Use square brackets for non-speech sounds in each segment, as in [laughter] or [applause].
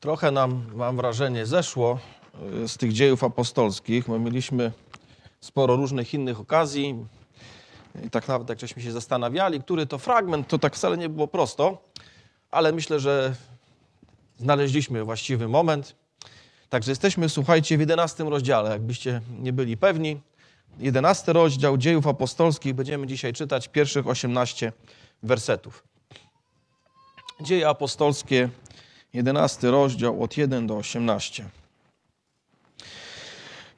trochę nam, mam wrażenie, zeszło y, z tych dziejów apostolskich. My mieliśmy sporo różnych innych okazji. I tak nawet jak żeśmy się zastanawiali, który to fragment, to tak wcale nie było prosto, ale myślę, że znaleźliśmy właściwy moment. Także jesteśmy, słuchajcie, w 11 rozdziale, jakbyście nie byli pewni. 11 rozdział Dziejów Apostolskich, będziemy dzisiaj czytać pierwszych 18 wersetów. Dzieje apostolskie, 11 rozdział od 1 do 18.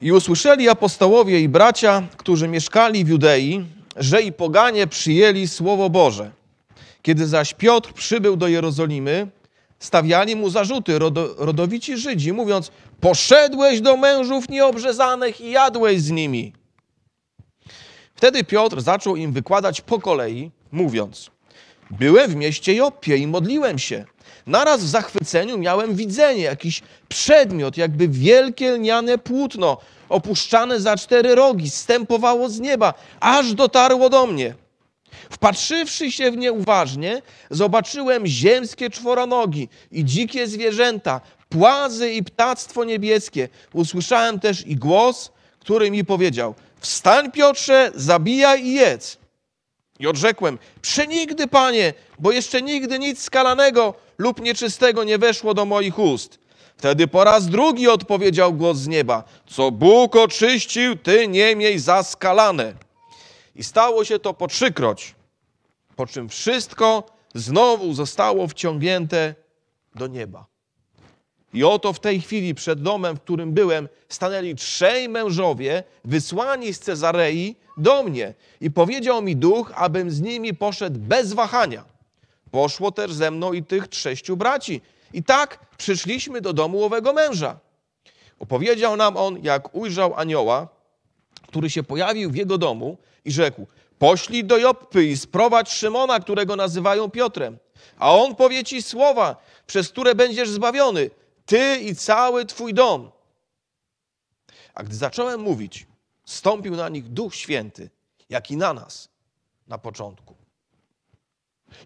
I usłyszeli apostołowie i bracia, którzy mieszkali w Judei, że i poganie przyjęli Słowo Boże. Kiedy zaś Piotr przybył do Jerozolimy, stawiali mu zarzuty rodo, rodowici Żydzi, mówiąc: Poszedłeś do mężów nieobrzezanych i jadłeś z nimi. Wtedy Piotr zaczął im wykładać po kolei, mówiąc: Byłem w mieście Jopie i modliłem się Naraz w zachwyceniu miałem widzenie, jakiś przedmiot, jakby wielkie lniane płótno, opuszczane za cztery rogi, stępowało z nieba, aż dotarło do mnie. Wpatrzywszy się w nie uważnie, zobaczyłem ziemskie czworonogi i dzikie zwierzęta, płazy i ptactwo niebieskie. Usłyszałem też i głos, który mi powiedział: Wstań, Piotrze, zabijaj i jedz. I odrzekłem: Przenigdy, panie, bo jeszcze nigdy nic skalanego lub nieczystego nie weszło do moich ust. Wtedy po raz drugi odpowiedział głos z nieba: Co Bóg oczyścił, ty nie miej zaskalane. I stało się to po trzykroć, po czym wszystko znowu zostało wciągnięte do nieba. I oto w tej chwili przed domem, w którym byłem, stanęli trzej mężowie wysłani z Cezarei do mnie. I powiedział mi duch, abym z nimi poszedł bez wahania Poszło też ze mną i tych sześciu braci. I tak przyszliśmy do domu owego męża. Opowiedział nam on, jak ujrzał anioła, który się pojawił w jego domu i rzekł: Poślij do Joppy i sprowadź Szymona, którego nazywają Piotrem, a on powie ci słowa, przez które będziesz zbawiony, ty i cały twój dom. A gdy zacząłem mówić, stąpił na nich Duch Święty, jak i na nas na początku.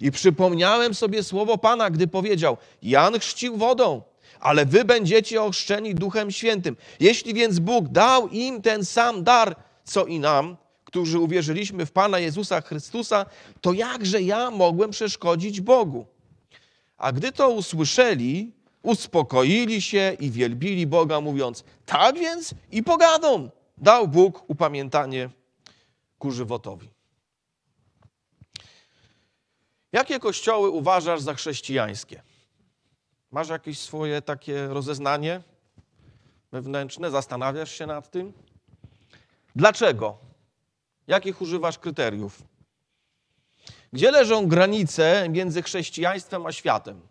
I przypomniałem sobie słowo Pana, gdy powiedział: Jan chrzcił wodą, ale wy będziecie ochrzczeni Duchem Świętym. Jeśli więc Bóg dał im ten sam dar, co i nam, którzy uwierzyliśmy w Pana Jezusa Chrystusa, to jakże ja mogłem przeszkodzić Bogu? A gdy to usłyszeli, uspokoili się i wielbili Boga, mówiąc: Tak więc i pogadą dał Bóg upamiętanie ku żywotowi. Jakie kościoły uważasz za chrześcijańskie? Masz jakieś swoje takie rozeznanie wewnętrzne? Zastanawiasz się nad tym? Dlaczego? Jakich używasz kryteriów? Gdzie leżą granice między chrześcijaństwem a światem?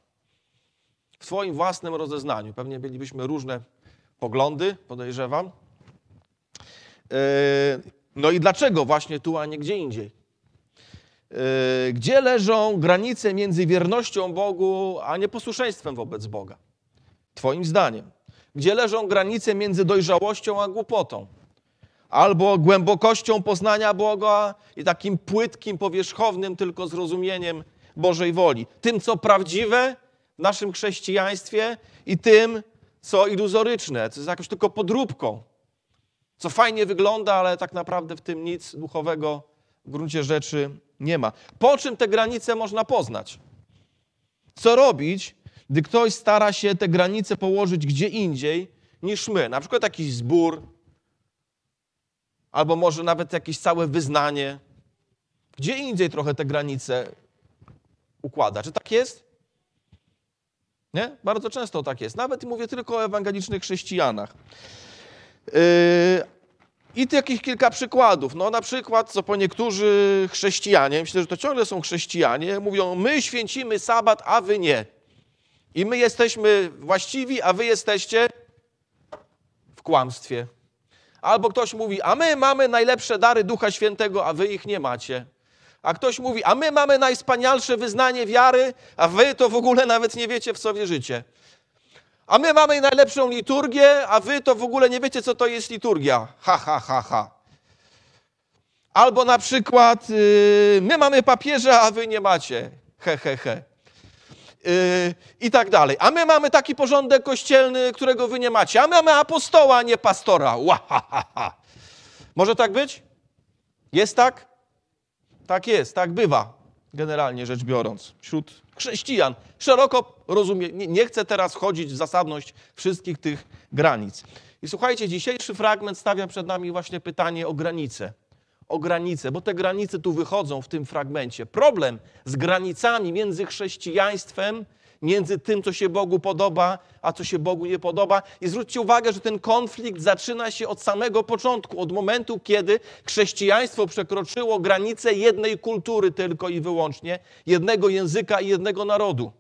W Twoim własnym rozeznaniu. Pewnie mielibyśmy różne poglądy, podejrzewam. Yy, no i dlaczego właśnie tu, a nie gdzie indziej? Y, gdzie leżą granice między wiernością Bogu a nieposłuszeństwem wobec Boga? Twoim zdaniem. Gdzie leżą granice między dojrzałością a głupotą? Albo głębokością poznania Boga i takim płytkim, powierzchownym tylko zrozumieniem Bożej woli. Tym, co prawdziwe w naszym chrześcijaństwie i tym, co iluzoryczne, co jest jakąś tylko podróbką, co fajnie wygląda, ale tak naprawdę w tym nic duchowego nie w gruncie rzeczy nie ma. Po czym te granice można poznać? Co robić, gdy ktoś stara się te granice położyć gdzie indziej niż my? Na przykład jakiś zbór, albo może nawet jakieś całe wyznanie. Gdzie indziej trochę te granice układa. Czy tak jest? Nie? Bardzo często tak jest. Nawet mówię tylko o ewangelicznych chrześcijanach. Yy, i takich kilka przykładów. No na przykład, co po niektórzy chrześcijanie, myślę, że to ciągle są chrześcijanie, mówią, my święcimy sabat, a wy nie. I my jesteśmy właściwi, a wy jesteście w kłamstwie. Albo ktoś mówi, a my mamy najlepsze dary Ducha Świętego, a wy ich nie macie. A ktoś mówi, a my mamy najspanialsze wyznanie wiary, a wy to w ogóle nawet nie wiecie, w co wierzycie. A my mamy najlepszą liturgię, a wy to w ogóle nie wiecie, co to jest liturgia. Ha, ha, ha, ha. Albo na przykład yy, my mamy papieża, a wy nie macie. He, he, he. Yy, I tak dalej. A my mamy taki porządek kościelny, którego wy nie macie. A my mamy apostoła, a nie pastora. Ła, ha, ha, ha. Może tak być? Jest tak? Tak jest, tak bywa generalnie rzecz biorąc, wśród chrześcijan. Szeroko rozumie, nie, nie chcę teraz wchodzić w zasadność wszystkich tych granic. I słuchajcie, dzisiejszy fragment stawia przed nami właśnie pytanie o granice. O granice, bo te granice tu wychodzą w tym fragmencie. Problem z granicami między chrześcijaństwem między tym, co się Bogu podoba, a co się Bogu nie podoba. I zwróćcie uwagę, że ten konflikt zaczyna się od samego początku, od momentu, kiedy chrześcijaństwo przekroczyło granice jednej kultury tylko i wyłącznie, jednego języka i jednego narodu.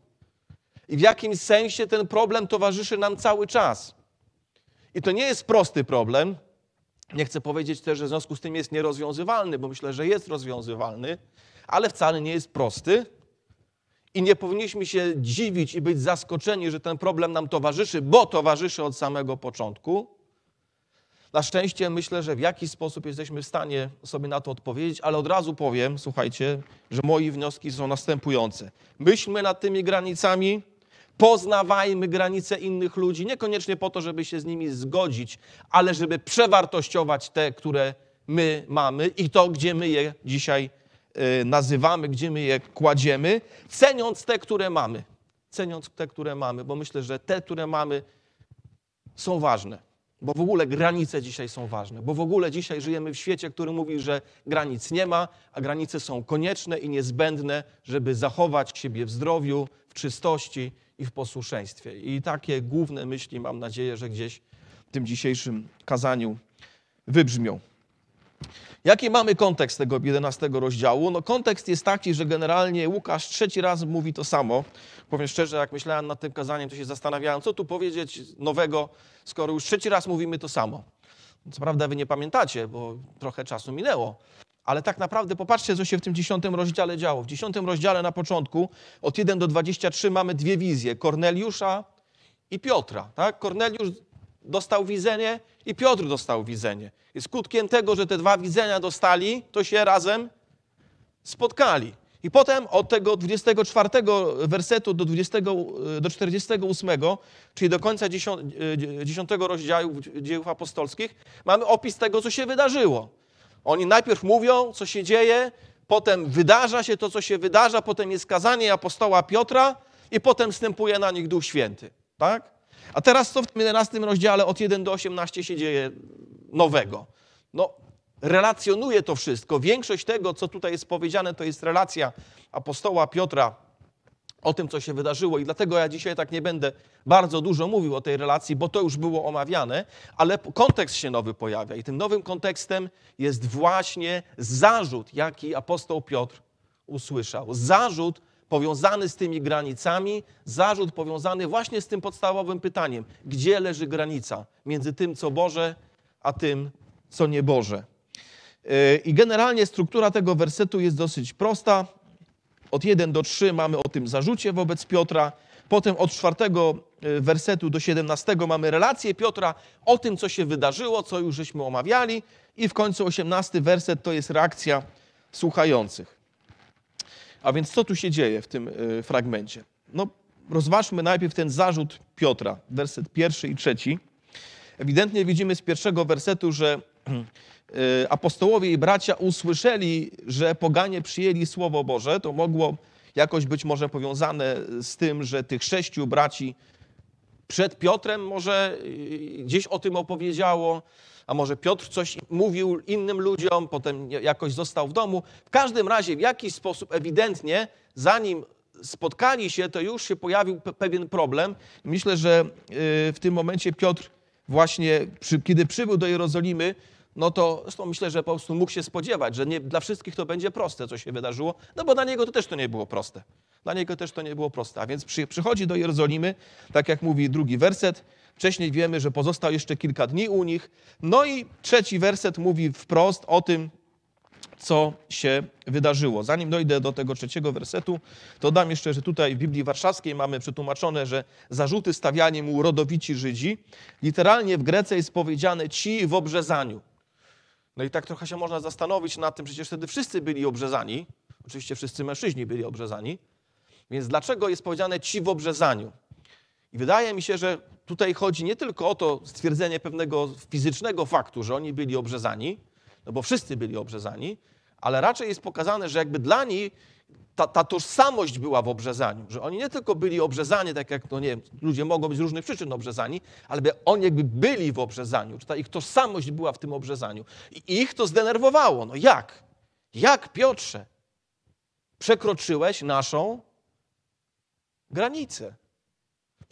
I w jakimś sensie ten problem towarzyszy nam cały czas. I to nie jest prosty problem. Nie chcę powiedzieć też, że w związku z tym jest nierozwiązywalny, bo myślę, że jest rozwiązywalny, ale wcale nie jest prosty. I nie powinniśmy się dziwić i być zaskoczeni, że ten problem nam towarzyszy, bo towarzyszy od samego początku. Na szczęście myślę, że w jakiś sposób jesteśmy w stanie sobie na to odpowiedzieć, ale od razu powiem, słuchajcie, że moje wnioski są następujące. Myślmy nad tymi granicami, poznawajmy granice innych ludzi, niekoniecznie po to, żeby się z nimi zgodzić, ale żeby przewartościować te, które my mamy i to, gdzie my je dzisiaj mamy Y, nazywamy, gdzie my je kładziemy, ceniąc te, które mamy. Ceniąc te, które mamy, bo myślę, że te, które mamy, są ważne. Bo w ogóle granice dzisiaj są ważne, bo w ogóle dzisiaj żyjemy w świecie, który mówi, że granic nie ma, a granice są konieczne i niezbędne, żeby zachować siebie w zdrowiu, w czystości i w posłuszeństwie. I takie główne myśli mam nadzieję, że gdzieś w tym dzisiejszym kazaniu wybrzmią. Jaki mamy kontekst tego 11 rozdziału? No kontekst jest taki, że generalnie Łukasz trzeci raz mówi to samo. Powiem szczerze, jak myślałem nad tym kazaniem, to się zastanawiałem, co tu powiedzieć nowego, skoro już trzeci raz mówimy to samo. Co prawda wy nie pamiętacie, bo trochę czasu minęło. Ale tak naprawdę popatrzcie, co się w tym dziesiątym rozdziale działo. W dziesiątym rozdziale na początku od 1 do 23 mamy dwie wizje, Korneliusza i Piotra. Tak? Korneliusz dostał widzenie i Piotr dostał widzenie. I skutkiem tego, że te dwa widzenia dostali, to się razem spotkali. I potem od tego 24 wersetu do, 20, e, do 48, czyli do końca 10, 10 e, rozdziału dziejów apostolskich, mamy opis tego, co się wydarzyło. Oni najpierw mówią, co się dzieje, potem wydarza się to, co się wydarza, potem jest kazanie apostoła Piotra i potem wstępuje na nich Duch Święty. Tak? A teraz co w tym 11 rozdziale od 1 do 18 się dzieje nowego? No, relacjonuje to wszystko. Większość tego, co tutaj jest powiedziane, to jest relacja apostoła Piotra o tym, co się wydarzyło. I dlatego ja dzisiaj tak nie będę bardzo dużo mówił o tej relacji, bo to już było omawiane, ale kontekst się nowy pojawia. I tym nowym kontekstem jest właśnie zarzut, jaki apostoł Piotr usłyszał. Zarzut powiązany z tymi granicami, zarzut powiązany właśnie z tym podstawowym pytaniem: gdzie leży granica między tym, co Boże, a tym, co nieboże? Y, I generalnie struktura tego wersetu jest dosyć prosta. Od 1 do 3 mamy o tym zarzucie wobec Piotra, potem od 4 y, wersetu do 17 mamy relację Piotra o tym, co się wydarzyło, co już żeśmy omawiali, i w końcu 18 werset to jest reakcja słuchających. A więc co tu się dzieje w tym e, fragmencie? No, rozważmy najpierw ten zarzut Piotra, werset pierwszy i trzeci. Ewidentnie widzimy z pierwszego wersetu, że e, apostołowie i bracia usłyszeli, że poganie przyjęli Słowo Boże. To mogło jakoś być może powiązane z tym, że tych sześciu braci przed Piotrem może e, gdzieś o tym opowiedziało a może Piotr coś mówił innym ludziom, potem jakoś został w domu. W każdym razie w jakiś sposób ewidentnie, zanim spotkali się, to już się pojawił pewien problem. Myślę, że y, w tym momencie Piotr właśnie, kiedy przybył do Jerozolimy, no to zresztą myślę, że po prostu mógł się spodziewać, że nie, dla wszystkich to będzie proste, co się wydarzyło, no bo dla niego to też to nie było proste. Dla niego też to nie było proste. A więc przy, przychodzi do Jerozolimy, tak jak mówi drugi werset, Wcześniej wiemy, że pozostał jeszcze kilka dni u nich. No i trzeci werset mówi wprost o tym, co się wydarzyło. Zanim dojdę do tego trzeciego wersetu, to dam jeszcze, że tutaj w Biblii Warszawskiej mamy przetłumaczone, że zarzuty stawiani mu rodowici Żydzi. Literalnie w Grece jest powiedziane ci w obrzezaniu. No i tak trochę się można zastanowić nad tym, przecież wtedy wszyscy byli obrzezani. Oczywiście wszyscy mężczyźni byli obrzezani. Więc dlaczego jest powiedziane ci w obrzezaniu? I wydaje mi się, że tutaj chodzi nie tylko o to stwierdzenie pewnego fizycznego faktu, że oni byli obrzezani, no bo wszyscy byli obrzezani, ale raczej jest pokazane, że jakby dla nich ta, ta, tożsamość była w obrzezaniu, że oni nie tylko byli obrzezani, tak jak, no nie wiem, ludzie mogą być z różnych przyczyn obrzezani, ale oni jakby byli w obrzezaniu, czy ta ich tożsamość była w tym obrzezaniu. I ich to zdenerwowało. No jak? Jak, Piotrze? Przekroczyłeś naszą granicę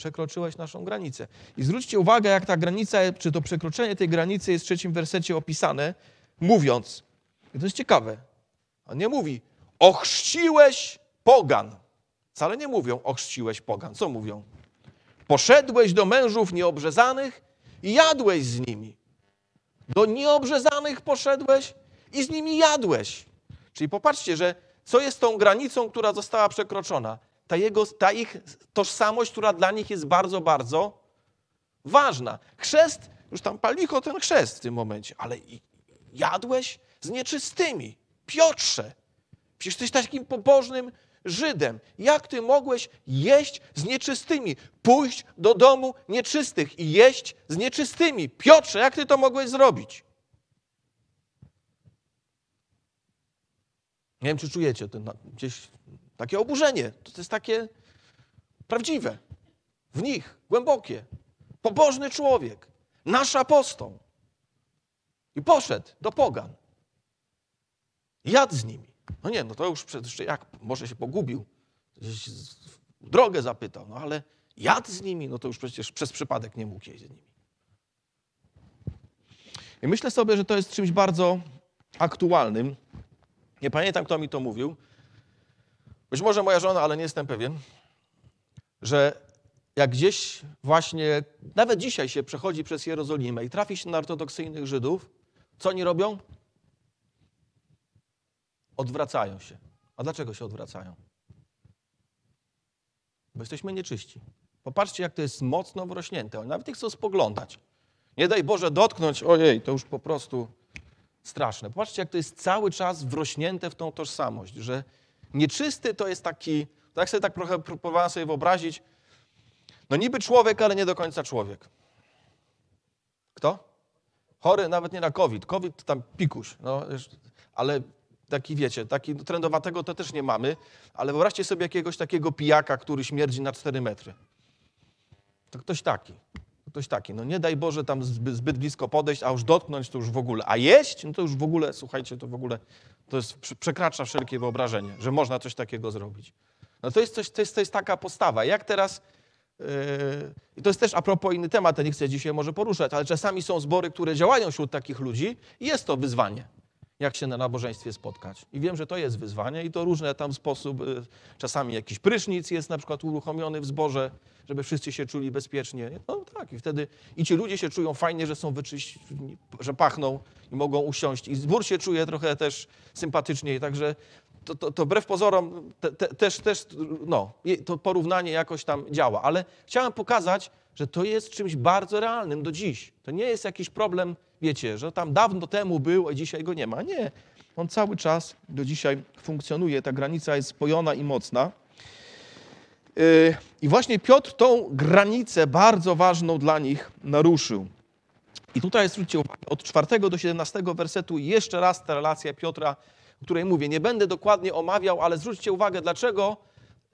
przekroczyłeś naszą granicę. I zwróćcie uwagę, jak ta granica, czy to przekroczenie tej granicy jest w trzecim wersecie opisane, mówiąc, i to jest ciekawe, on nie mówi, ochrzciłeś pogan. Wcale nie mówią, ochrzciłeś pogan. Co mówią? Poszedłeś do mężów nieobrzezanych i jadłeś z nimi. Do nieobrzezanych poszedłeś i z nimi jadłeś. Czyli popatrzcie, że co jest tą granicą, która została przekroczona? ta, jego, ta ich tożsamość, która dla nich jest bardzo, bardzo ważna. Chrzest, już tam palicho ten chrzest w tym momencie, ale jadłeś z nieczystymi. Piotrze, przecież jesteś takim pobożnym Żydem. Jak ty mogłeś jeść z nieczystymi? Pójść do domu nieczystych i jeść z nieczystymi. Piotrze, jak ty to mogłeś zrobić? Nie wiem, czy czujecie to? gdzieś takie oburzenie. To jest takie prawdziwe. W nich, głębokie. Pobożny człowiek, nasz apostoł. I poszedł do pogan. Jadł z nimi. No nie, no to już przecież jak, może się pogubił. Drogę zapytał, no ale jadł z nimi, no to już przecież przez przypadek nie mógł jeść z nimi. I myślę sobie, że to jest czymś bardzo aktualnym. Nie pamiętam, kto mi to mówił być może moja żona, ale nie jestem pewien, że jak gdzieś właśnie, nawet dzisiaj się przechodzi przez Jerozolimę i trafi się na ortodoksyjnych Żydów, co oni robią? Odwracają się. A dlaczego się odwracają? Bo jesteśmy nieczyści. Popatrzcie, jak to jest mocno wrośnięte. Oni nawet nie chcą spoglądać. Nie daj Boże dotknąć, ojej, to już po prostu straszne. Popatrzcie, jak to jest cały czas wrośnięte w tą tożsamość, że Nieczysty to jest taki, tak sobie tak trochę próbowałem sobie wyobrazić, no niby człowiek, ale nie do końca człowiek. Kto? Chory nawet nie na COVID. COVID to tam pikuś, no, ale taki wiecie, taki trendowatego to też nie mamy, ale wyobraźcie sobie jakiegoś takiego pijaka, który śmierdzi na 4 metry. To ktoś taki. Ktoś taki, no nie daj Boże tam zbyt blisko podejść, a już dotknąć to już w ogóle, a jeść, no to już w ogóle, słuchajcie, to w ogóle, to jest, przekracza wszelkie wyobrażenie, że można coś takiego zrobić. No to jest, coś, to jest, to jest taka postawa. Jak teraz, yy, i to jest też a propos inny temat, ja nie chcę dzisiaj może poruszać, ale czasami są zbory, które działają wśród takich ludzi i jest to wyzwanie jak się na nabożeństwie spotkać. I wiem, że to jest wyzwanie i to różne tam sposób. Y, czasami jakiś prysznic jest na przykład uruchomiony w zborze, żeby wszyscy się czuli bezpiecznie. No tak, i wtedy i ci ludzie się czują fajnie, że są wyczyści, że pachną i mogą usiąść. I zbór się czuje trochę też sympatyczniej, także to, to, to wbrew pozorom te, te, też, też no, to porównanie jakoś tam działa. Ale chciałem pokazać, że to jest czymś bardzo realnym do dziś. To nie jest jakiś problem wiecie, że tam dawno temu był, a dzisiaj go nie ma. Nie. On cały czas do dzisiaj funkcjonuje. Ta granica jest spojona i mocna. Y, I właśnie Piotr tą granicę bardzo ważną dla nich naruszył. I tutaj zwróćcie uwagę, od 4 do 17 wersetu jeszcze raz ta relacja Piotra, o której mówię. Nie będę dokładnie omawiał, ale zwróćcie uwagę, dlaczego,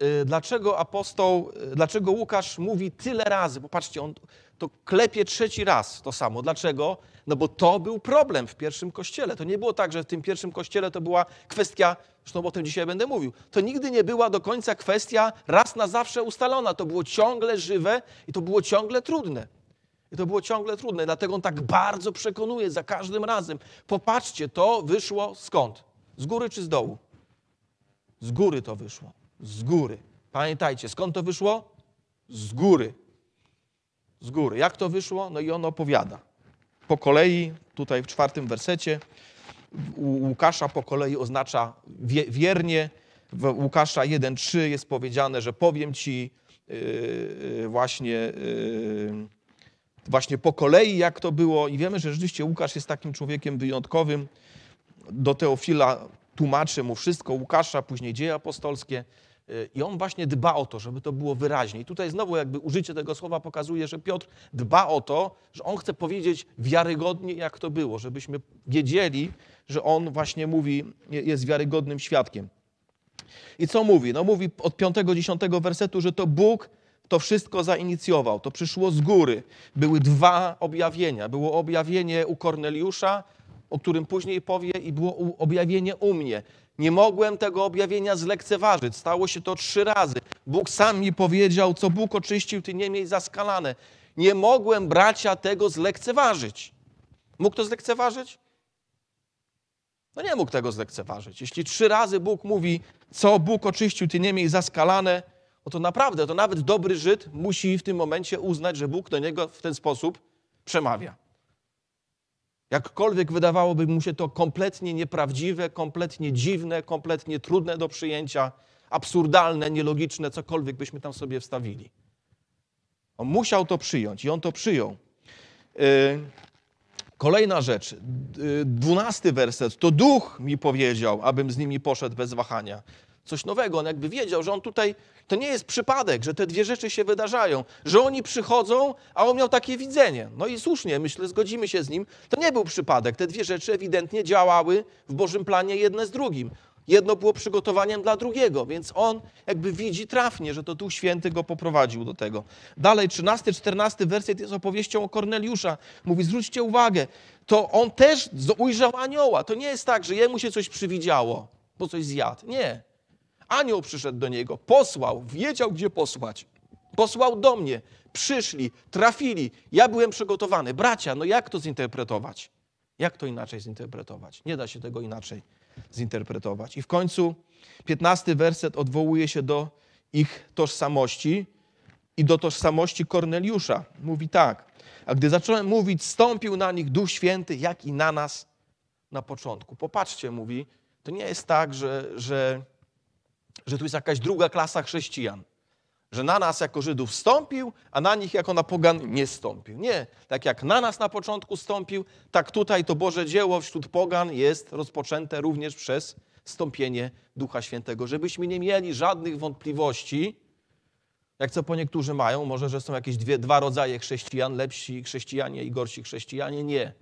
y, dlaczego apostoł, y, dlaczego Łukasz mówi tyle razy. Popatrzcie, on to klepie trzeci raz to samo. Dlaczego? No bo to był problem w pierwszym kościele. To nie było tak, że w tym pierwszym kościele to była kwestia, zresztą o tym dzisiaj będę mówił, to nigdy nie była do końca kwestia raz na zawsze ustalona. To było ciągle żywe i to było ciągle trudne. I to było ciągle trudne, dlatego on tak bardzo przekonuje za każdym razem. Popatrzcie, to wyszło skąd? Z góry czy z dołu? Z góry to wyszło. Z góry. Pamiętajcie, skąd to wyszło? Z góry. Z góry. Jak to wyszło? No i on opowiada po kolei, tutaj w czwartym wersecie, u Łukasza po kolei oznacza wie, wiernie. W Łukasza 1,3 jest powiedziane, że powiem ci yy, właśnie, yy, właśnie po kolei, jak to było. I wiemy, że rzeczywiście Łukasz jest takim człowiekiem wyjątkowym. Do Teofila tłumaczy mu wszystko, Łukasza, później dzieje apostolskie. I on właśnie dba o to, żeby to było wyraźnie. I tutaj znowu jakby użycie tego słowa pokazuje, że Piotr dba o to, że on chce powiedzieć wiarygodnie, jak to było, żebyśmy wiedzieli, że on właśnie mówi, jest wiarygodnym świadkiem. I co mówi? No mówi od 5-10 wersetu, że to Bóg to wszystko zainicjował, to przyszło z góry. Były dwa objawienia. Było objawienie u Korneliusza, o którym później powie, i było objawienie u mnie. Nie mogłem tego objawienia zlekceważyć. Stało się to trzy razy. Bóg sam mi powiedział, co Bóg oczyścił, ty nie miej zaskalane. Nie mogłem bracia tego zlekceważyć. Mógł to zlekceważyć? No nie mógł tego zlekceważyć. Jeśli trzy razy Bóg mówi, co Bóg oczyścił, ty nie miej zaskalane, no to naprawdę, to nawet dobry Żyd musi w tym momencie uznać, że Bóg do niego w ten sposób przemawia. Jakkolwiek wydawałoby mu się to kompletnie nieprawdziwe, kompletnie dziwne, kompletnie trudne do przyjęcia, absurdalne, nielogiczne, cokolwiek byśmy tam sobie wstawili. On musiał to przyjąć i on to przyjął. Y, kolejna rzecz, y, dwunasty werset. To duch mi powiedział, abym z nimi poszedł bez wahania coś nowego. On jakby wiedział, że on tutaj, to nie jest przypadek, że te dwie rzeczy się wydarzają, że oni przychodzą, a on miał takie widzenie. No i słusznie, myślę, zgodzimy się z nim. To nie był przypadek. Te dwie rzeczy ewidentnie działały w Bożym planie jedne z drugim. Jedno było przygotowaniem dla drugiego, więc on jakby widzi trafnie, że to tu święty go poprowadził do tego. Dalej, 13-14 werset jest opowieścią o Korneliusza. Mówi: Zwróćcie uwagę, to on też ujrzał anioła. To nie jest tak, że jemu się coś przywidziało, bo coś zjadł. Nie. Anioł przyszedł do niego, posłał, wiedział gdzie posłać. Posłał do mnie, przyszli, trafili. Ja byłem przygotowany. Bracia, no jak to zinterpretować? Jak to inaczej zinterpretować? Nie da się tego inaczej zinterpretować. I w końcu 15 werset odwołuje się do ich tożsamości i do tożsamości Korneliusza. Mówi tak: A gdy zacząłem mówić, stąpił na nich Duch Święty, jak i na nas na początku. Popatrzcie, mówi, to nie jest tak, że, że że tu jest jakaś druga klasa chrześcijan. Że na nas jako Żydów stąpił, a na nich jako na pogan nie stąpił. Nie, tak jak na nas na początku stąpił, tak tutaj to Boże dzieło wśród pogan jest rozpoczęte również przez stąpienie Ducha Świętego. Żebyśmy nie mieli żadnych wątpliwości, jak co po niektórzy mają, może, że są jakieś dwie, dwa rodzaje chrześcijan, lepsi chrześcijanie i gorsi chrześcijanie. Nie.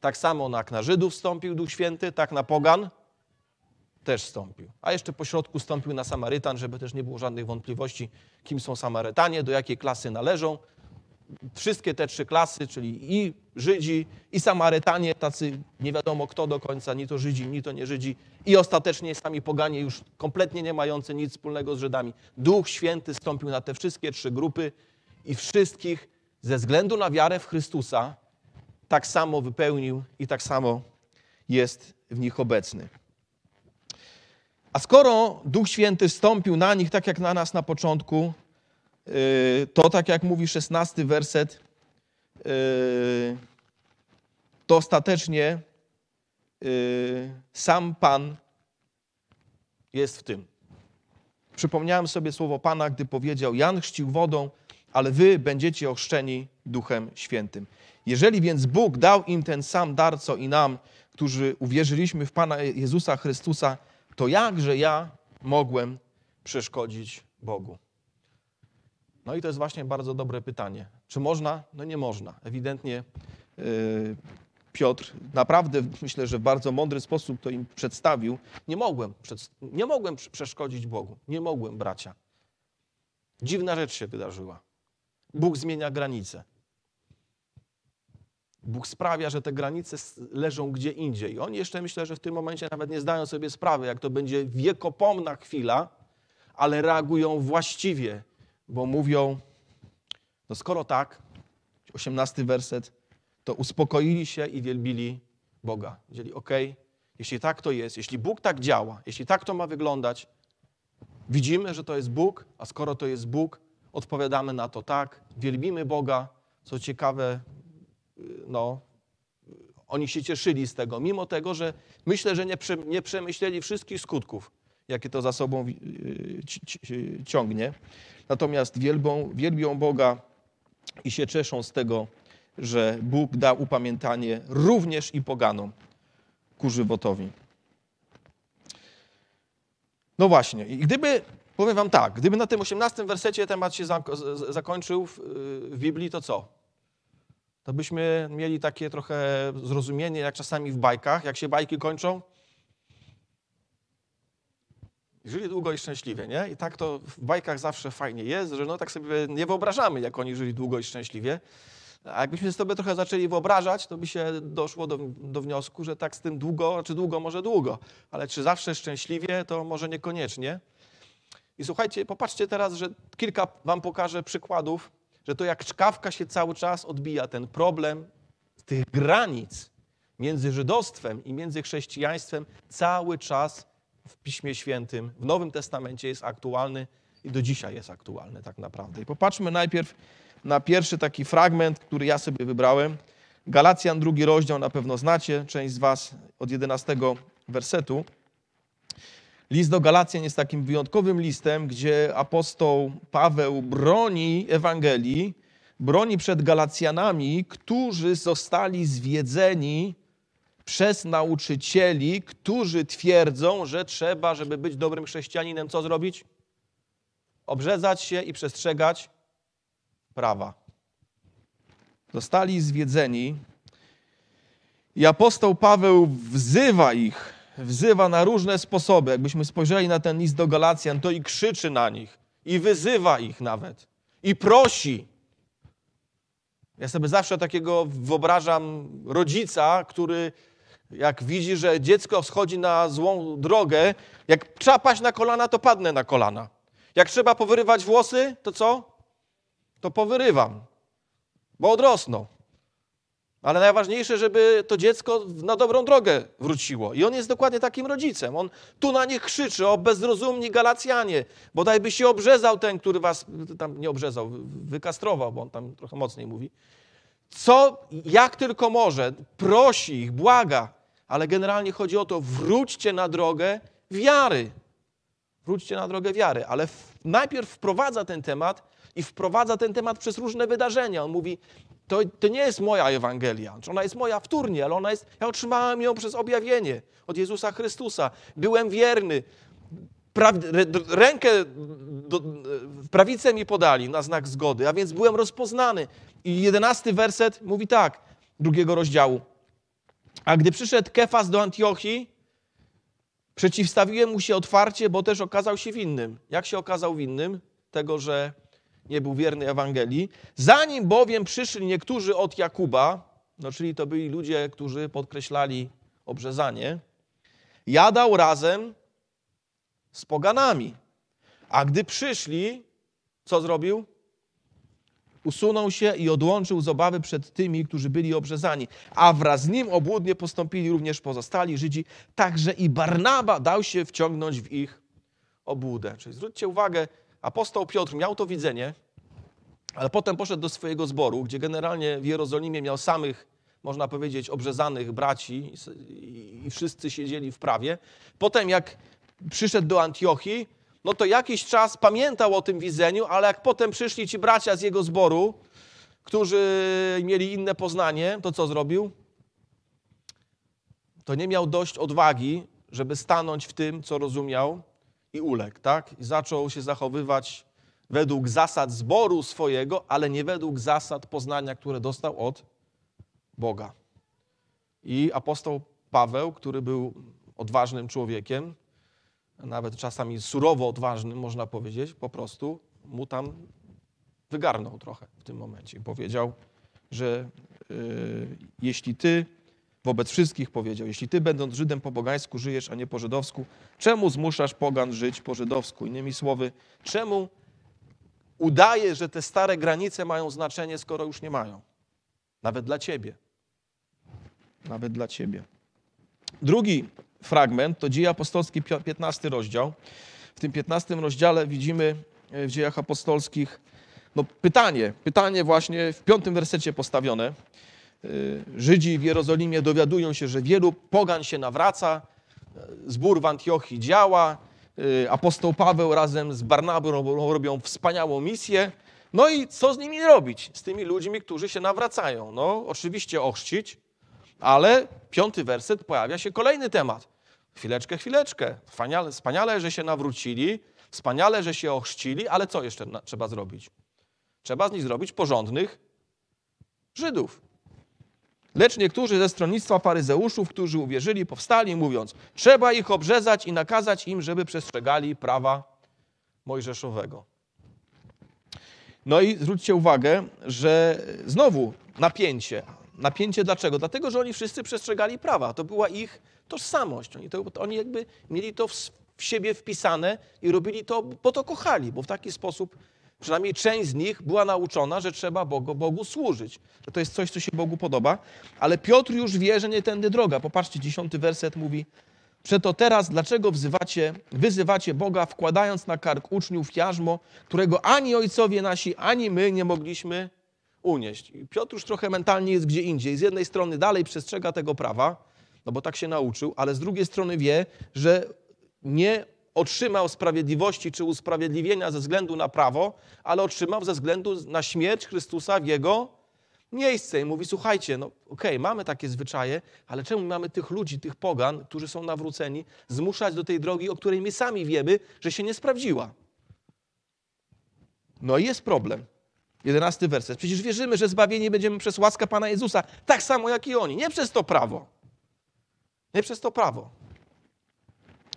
Tak samo jak na Żydów wstąpił Duch Święty, tak na pogan – też stąpił. A jeszcze po środku stąpił na Samarytan, żeby też nie było żadnych wątpliwości, kim są Samarytanie, do jakiej klasy należą. Wszystkie te trzy klasy, czyli i Żydzi, i Samarytanie, tacy nie wiadomo kto do końca, ni to Żydzi, ni to nie Żydzi, i ostatecznie sami poganie, już kompletnie nie mający nic wspólnego z Żydami. Duch Święty stąpił na te wszystkie trzy grupy i wszystkich ze względu na wiarę w Chrystusa tak samo wypełnił i tak samo jest w nich obecny. A skoro Duch Święty stąpił na nich, tak jak na nas na początku, y, to tak jak mówi szesnasty werset, y, to ostatecznie y, sam Pan jest w tym. Przypomniałem sobie słowo Pana, gdy powiedział: Jan chrzcił wodą, ale wy będziecie ochrzczeni Duchem Świętym. Jeżeli więc Bóg dał im ten sam dar, co i nam, którzy uwierzyliśmy w Pana Jezusa Chrystusa, to jakże ja mogłem przeszkodzić Bogu? No i to jest właśnie bardzo dobre pytanie. Czy można? No nie można. Ewidentnie yy, Piotr naprawdę, myślę, że w bardzo mądry sposób to im przedstawił. Nie mogłem, nie mogłem przeszkodzić Bogu. Nie mogłem, bracia. Dziwna rzecz się wydarzyła. Bóg zmienia granice. Bóg sprawia, że te granice leżą gdzie indziej. I oni jeszcze myślę, że w tym momencie nawet nie zdają sobie sprawy, jak to będzie wiekopomna chwila, ale reagują właściwie, bo mówią, no skoro tak, 18 werset, to uspokoili się i wielbili Boga. Wiedzieli, ok, jeśli tak to jest, jeśli Bóg tak działa, jeśli tak to ma wyglądać, widzimy, że to jest Bóg, a skoro to jest Bóg, odpowiadamy na to tak, wielbimy Boga. Co ciekawe, no, oni się cieszyli z tego, mimo tego, że myślę, że nie, prze, nie przemyśleli wszystkich skutków, jakie to za sobą y, y, ciągnie. Natomiast wielbą, wielbią Boga i się cieszą z tego, że Bóg da upamiętanie również i poganom ku żywotowi. No właśnie, i gdyby, powiem wam tak, gdyby na tym 18 wersecie temat się zakończył y, w Biblii, to co? to byśmy mieli takie trochę zrozumienie, jak czasami w bajkach, jak się bajki kończą. Żyli długo i szczęśliwie, nie? I tak to w bajkach zawsze fajnie jest, że no tak sobie nie wyobrażamy, jak oni żyli długo i szczęśliwie. A jakbyśmy sobie trochę zaczęli wyobrażać, to by się doszło do, do wniosku, że tak z tym długo, czy długo, może długo, ale czy zawsze szczęśliwie, to może niekoniecznie. I słuchajcie, popatrzcie teraz, że kilka wam pokażę przykładów że to jak czkawka się cały czas odbija ten problem tych granic między żydostwem i między chrześcijaństwem cały czas w Piśmie Świętym, w Nowym Testamencie jest aktualny i do dzisiaj jest aktualny tak naprawdę. I popatrzmy najpierw na pierwszy taki fragment, który ja sobie wybrałem. Galacjan, drugi rozdział, na pewno znacie, część z Was od 11 wersetu. List do Galacjan jest takim wyjątkowym listem, gdzie apostoł Paweł broni Ewangelii, broni przed Galacjanami, którzy zostali zwiedzeni przez nauczycieli, którzy twierdzą, że trzeba, żeby być dobrym chrześcijaninem, co zrobić? Obrzezać się i przestrzegać prawa. Zostali zwiedzeni i apostoł Paweł wzywa ich wzywa na różne sposoby. Jakbyśmy spojrzeli na ten list do Galacjan, to i krzyczy na nich, i wyzywa ich nawet, i prosi. Ja sobie zawsze takiego wyobrażam rodzica, który jak widzi, że dziecko schodzi na złą drogę, jak trzeba paść na kolana, to padnę na kolana. Jak trzeba powyrywać włosy, to co? To powyrywam, bo odrosną. Ale najważniejsze, żeby to dziecko na dobrą drogę wróciło. I on jest dokładnie takim rodzicem. On tu na nich krzyczy o bezrozumni Galacjanie. by się obrzezał ten, który was tam nie obrzezał, wykastrował, bo on tam trochę mocniej mówi. Co, jak tylko może, prosi ich, błaga. Ale generalnie chodzi o to, wróćcie na drogę wiary. Wróćcie na drogę wiary. Ale w, najpierw wprowadza ten temat i wprowadza ten temat przez różne wydarzenia. On mówi, to, to nie jest moja Ewangelia. Ona jest moja wtórnie, ale ona jest, ja otrzymałem ją przez objawienie od Jezusa Chrystusa. Byłem wierny. Praw, rękę do, w prawicę mi podali na znak zgody, a więc byłem rozpoznany. I jedenasty werset mówi tak, drugiego rozdziału. A gdy przyszedł Kefas do Antiochii, przeciwstawiłem mu się otwarcie, bo też okazał się winnym. Jak się okazał winnym? Tego, że nie był wierny Ewangelii. Zanim bowiem przyszli niektórzy od Jakuba, no czyli to byli ludzie, którzy podkreślali obrzezanie, jadał razem z poganami. A gdy przyszli, co zrobił? Usunął się i odłączył z obawy przed tymi, którzy byli obrzezani. A wraz z nim obłudnie postąpili również pozostali Żydzi, także i Barnaba dał się wciągnąć w ich obłudę. Czyli zwróćcie uwagę, apostoł Piotr miał to widzenie, ale potem poszedł do swojego zboru, gdzie generalnie w Jerozolimie miał samych, można powiedzieć, obrzezanych braci i wszyscy siedzieli w prawie. Potem jak przyszedł do Antiochii, no to jakiś czas pamiętał o tym widzeniu, ale jak potem przyszli ci bracia z jego zboru, którzy mieli inne poznanie, to co zrobił? To nie miał dość odwagi, żeby stanąć w tym, co rozumiał, i uległ, tak? I zaczął się zachowywać według zasad zboru swojego, ale nie według zasad poznania, które dostał od Boga. I apostoł Paweł, który był odważnym człowiekiem, nawet czasami surowo odważnym, można powiedzieć, po prostu mu tam wygarnął trochę w tym momencie. Powiedział, że yy, jeśli ty wobec wszystkich powiedział: Jeśli ty, będąc Żydem po bogańsku, żyjesz, a nie po żydowsku, czemu zmuszasz pogan żyć po żydowsku? Innymi słowy, czemu udajesz, że te stare granice mają znaczenie, skoro już nie mają? Nawet dla ciebie. Nawet dla ciebie. Drugi fragment to Dzieje Apostolskie, 15 rozdział. W tym 15 rozdziale widzimy e, w Dziejach Apostolskich no, pytanie, pytanie właśnie w piątym wersecie postawione. Y, Żydzi w Jerozolimie dowiadują się, że wielu pogan się nawraca, zbór w Antiochii działa, y, apostoł Paweł razem z Barnabą robią wspaniałą misję. No i co z nimi robić, z tymi ludźmi, którzy się nawracają? No, oczywiście ochrzcić, ale piąty werset pojawia się kolejny temat. Chwileczkę, chwileczkę. Wspaniale, wspaniale, że się nawrócili, wspaniale, że się ochrzcili, ale co jeszcze trzeba zrobić? Trzeba z nich zrobić porządnych Żydów. Lecz niektórzy ze stronnictwa paryzeuszów, którzy uwierzyli, powstali mówiąc: Trzeba ich obrzezać i nakazać im, żeby przestrzegali prawa mojżeszowego. No i zwróćcie uwagę, że znowu napięcie. Napięcie dlaczego? Dlatego, że oni wszyscy przestrzegali prawa. To była ich tożsamość. Oni, to, oni jakby mieli to w, w siebie wpisane i robili to, bo to kochali, bo w taki sposób przynajmniej część z nich była nauczona, że trzeba Bogu, Bogu służyć, że to jest coś, co się Bogu podoba, ale Piotr już wie, że nie tędy droga. Popatrzcie, dziesiąty werset mówi, Przeto teraz dlaczego wzywacie, wyzywacie Boga, wkładając na kark uczniów jarzmo, którego ani ojcowie nasi, ani my nie mogliśmy unieść? I Piotr już trochę mentalnie jest gdzie indziej. Z jednej strony dalej przestrzega tego prawa, no bo tak się nauczył, ale z drugiej strony wie, że nie otrzymał sprawiedliwości czy usprawiedliwienia ze względu na prawo, ale otrzymał ze względu na śmierć Chrystusa w jego miejsce. I mówi: Słuchajcie, no okej, okay, mamy takie zwyczaje, ale czemu mamy tych ludzi, tych pogan, którzy są nawróceni, zmuszać do tej drogi, o której my sami wiemy, że się nie sprawdziła? No i jest problem. Jedenasty werset. Przecież wierzymy, że zbawieni będziemy przez łaskę Pana Jezusa, tak samo jak i oni. Nie przez to prawo. Nie przez to prawo.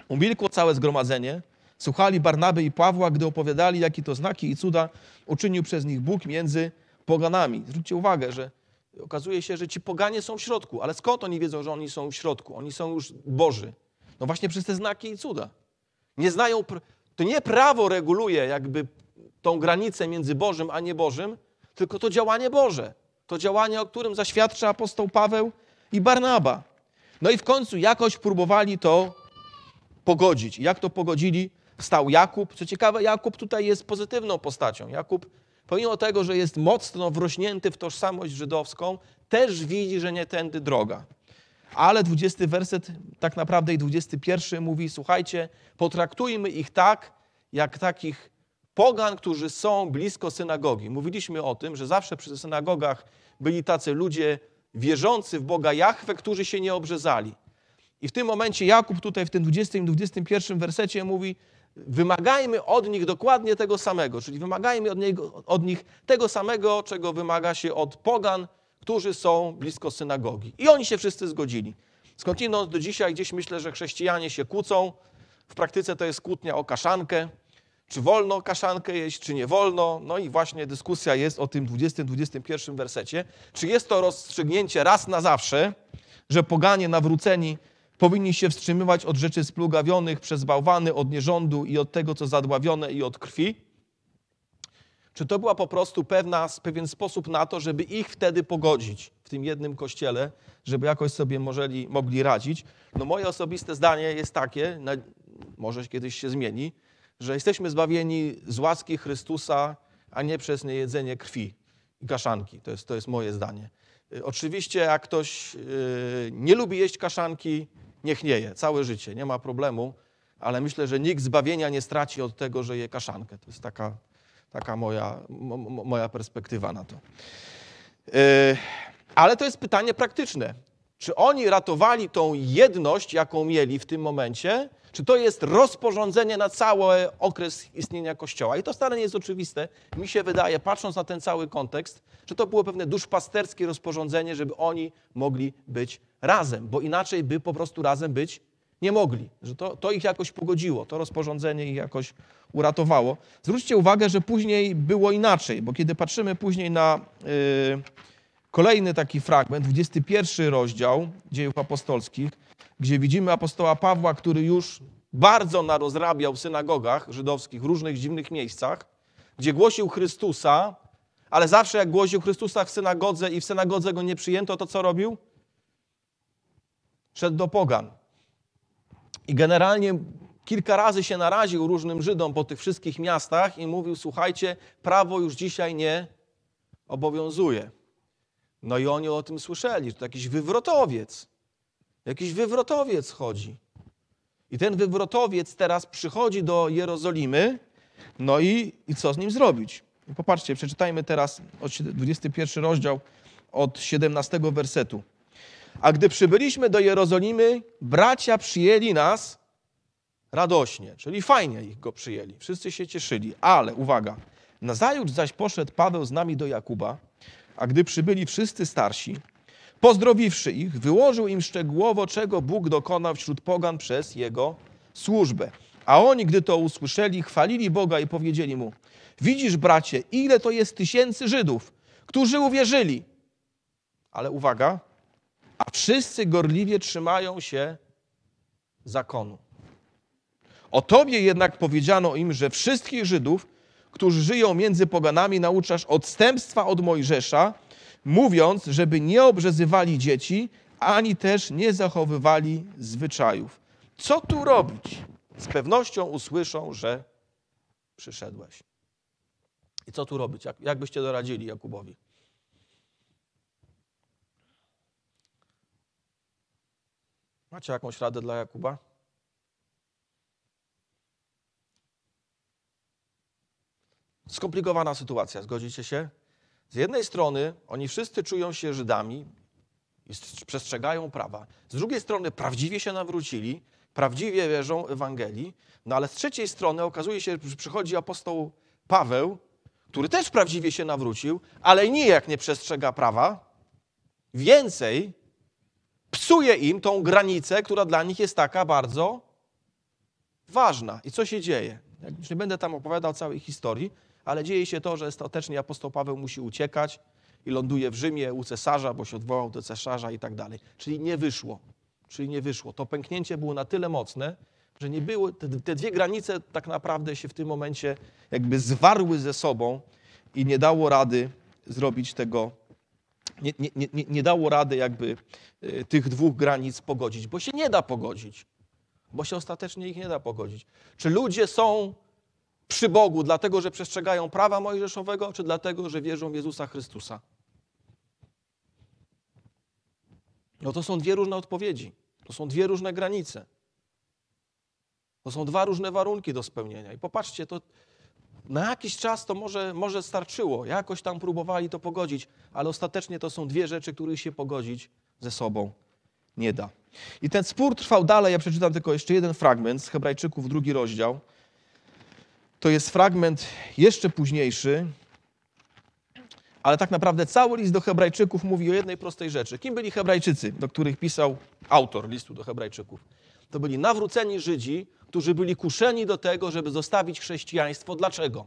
Umilkło całe zgromadzenie. Słuchali Barnaby i Pawła, gdy opowiadali, jakie to znaki i cuda uczynił przez nich Bóg między poganami. Zwróćcie uwagę, że okazuje się, że ci poganie są w środku. Ale skąd oni wiedzą, że oni są w środku? Oni są już Boży. No właśnie przez te znaki i cuda. Nie znają, to nie prawo reguluje jakby tą granicę między Bożym a niebożym, tylko to działanie Boże. To działanie, o którym zaświadcza apostoł Paweł i Barnaba. No i w końcu jakoś próbowali to pogodzić. Jak to pogodzili? Stał Jakub. Co ciekawe, Jakub tutaj jest pozytywną postacią. Jakub, pomimo tego, że jest mocno wrośnięty w tożsamość żydowską, też widzi, że nie tędy droga. Ale 20 werset, tak naprawdę i 21 mówi: Słuchajcie, potraktujmy ich tak, jak takich pogan, którzy są blisko synagogi. Mówiliśmy o tym, że zawsze przy synagogach byli tacy ludzie wierzący w Boga Jahwe, którzy się nie obrzezali. I w tym momencie Jakub tutaj w tym 20 i 21 wersecie mówi, wymagajmy od nich dokładnie tego samego, czyli wymagajmy od, niego, od nich tego samego, czego wymaga się od pogan, którzy są blisko synagogi. I oni się wszyscy zgodzili. Skądinąd do dzisiaj gdzieś myślę, że chrześcijanie się kłócą. W praktyce to jest kłótnia o kaszankę. Czy wolno kaszankę jeść, czy nie wolno? No i właśnie dyskusja jest o tym 20-21 wersecie. Czy jest to rozstrzygnięcie raz na zawsze, że poganie nawróceni Powinni się wstrzymywać od rzeczy splugawionych przez bałwany, od nierządu i od tego, co zadławione i od krwi? Czy to była po prostu pewna, pewien sposób na to, żeby ich wtedy pogodzić w tym jednym kościele, żeby jakoś sobie możeli, mogli radzić? No moje osobiste zdanie jest takie, na, może kiedyś się zmieni, że jesteśmy zbawieni z łaski Chrystusa, a nie przez niejedzenie krwi i kaszanki. To jest, to jest moje zdanie. Y, oczywiście, jak ktoś y, nie lubi jeść kaszanki, niech nie je całe życie, nie ma problemu, ale myślę, że nikt zbawienia nie straci od tego, że je kaszankę. To jest taka, taka moja, moja perspektywa na to. E, ale to jest pytanie praktyczne. Czy oni ratowali tą jedność, jaką mieli w tym momencie, czy to jest rozporządzenie na cały okres istnienia Kościoła. I to stare nie jest oczywiste. Mi się wydaje, patrząc na ten cały kontekst, że to było pewne duszpasterskie rozporządzenie, żeby oni mogli być razem, bo inaczej by po prostu razem być nie mogli. Że to, to ich jakoś pogodziło, to rozporządzenie ich jakoś uratowało. Zwróćcie uwagę, że później było inaczej, bo kiedy patrzymy później na y, kolejny taki fragment, 21 rozdział dziejów apostolskich, gdzie widzimy apostoła Pawła, który już bardzo narozrabiał w synagogach żydowskich, w różnych dziwnych miejscach, gdzie głosił Chrystusa, ale zawsze jak głosił Chrystusa w synagodze i w synagodze go nie przyjęto, to co robił? Szedł do pogan. I generalnie kilka razy się naraził różnym Żydom po tych wszystkich miastach i mówił: Słuchajcie, prawo już dzisiaj nie obowiązuje. No i oni o tym słyszeli, że to jakiś wywrotowiec. Jakiś wywrotowiec chodzi. I ten wywrotowiec teraz przychodzi do Jerozolimy, no i, i co z nim zrobić? popatrzcie, przeczytajmy teraz 21 rozdział od 17 wersetu. A gdy przybyliśmy do Jerozolimy, bracia przyjęli nas radośnie, czyli fajnie ich go przyjęli. Wszyscy się cieszyli, ale uwaga, nazajutrz zaś poszedł Paweł z nami do Jakuba, a gdy przybyli wszyscy starsi, pozdrowiwszy ich, wyłożył im szczegółowo, czego Bóg dokonał wśród pogan przez jego służbę. A oni, gdy to usłyszeli, chwalili Boga i powiedzieli mu: Widzisz, bracie, ile to jest tysięcy Żydów, którzy uwierzyli. Ale uwaga, a wszyscy gorliwie trzymają się zakonu. O tobie jednak powiedziano im, że wszystkich Żydów, którzy żyją między poganami, nauczasz odstępstwa od Mojżesza, mówiąc, żeby nie obrzezywali dzieci, ani też nie zachowywali zwyczajów. Co tu robić? Z pewnością usłyszą, że przyszedłeś. I co tu robić? Jak, jak byście doradzili Jakubowi? Macie jakąś radę dla Jakuba? Skomplikowana sytuacja, zgodzicie się? Z jednej strony oni wszyscy czują się Żydami i przestrzegają prawa. Z drugiej strony prawdziwie się nawrócili, prawdziwie wierzą w Ewangelii, no ale z trzeciej strony okazuje się, że przychodzi apostoł Paweł, który też prawdziwie się nawrócił, ale nijak nie przestrzega prawa. Więcej, psuje im tą granicę, która dla nich jest taka bardzo ważna. I co się dzieje? Ja już nie będę tam opowiadał całej historii, ale dzieje się to, że ostatecznie apostoł Paweł musi uciekać i ląduje w Rzymie u cesarza, bo się odwołał do cesarza i tak dalej. Czyli nie wyszło. Czyli nie wyszło. To pęknięcie było na tyle mocne, że nie było, te, te dwie granice tak naprawdę się w tym momencie jakby zwarły ze sobą i nie dało rady zrobić tego nie, nie, nie, nie dało rady jakby e, tych dwóch granic pogodzić, bo się nie da pogodzić, bo się ostatecznie ich nie da pogodzić. Czy ludzie są przy Bogu dlatego, że przestrzegają prawa mojżeszowego, czy dlatego, że wierzą w Jezusa Chrystusa? No to są dwie różne odpowiedzi, to są dwie różne granice. To są dwa różne warunki do spełnienia. I popatrzcie, to, na jakiś czas to może, może starczyło, jakoś tam próbowali to pogodzić, ale ostatecznie to są dwie rzeczy, których się pogodzić ze sobą nie da. I ten spór trwał dalej. Ja przeczytam tylko jeszcze jeden fragment z Hebrajczyków, drugi rozdział. To jest fragment jeszcze późniejszy, ale tak naprawdę cały list do Hebrajczyków mówi o jednej prostej rzeczy. Kim byli Hebrajczycy, do których pisał autor listu do Hebrajczyków? To byli nawróceni Żydzi, którzy byli kuszeni do tego, żeby zostawić chrześcijaństwo. Dlaczego?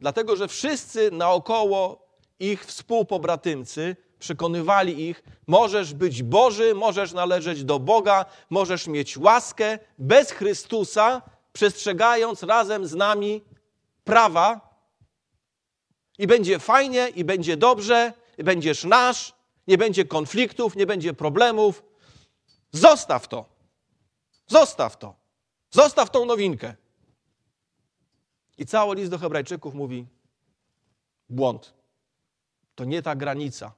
Dlatego, że wszyscy naokoło ich współpobratymcy przekonywali ich: możesz być Boży, możesz należeć do Boga, możesz mieć łaskę bez Chrystusa, przestrzegając razem z nami prawa. I będzie fajnie, i będzie dobrze, i będziesz nasz, nie będzie konfliktów, nie będzie problemów. Zostaw to. Zostaw to. Zostaw tą nowinkę. I cały list do Hebrajczyków mówi: błąd. To nie ta granica.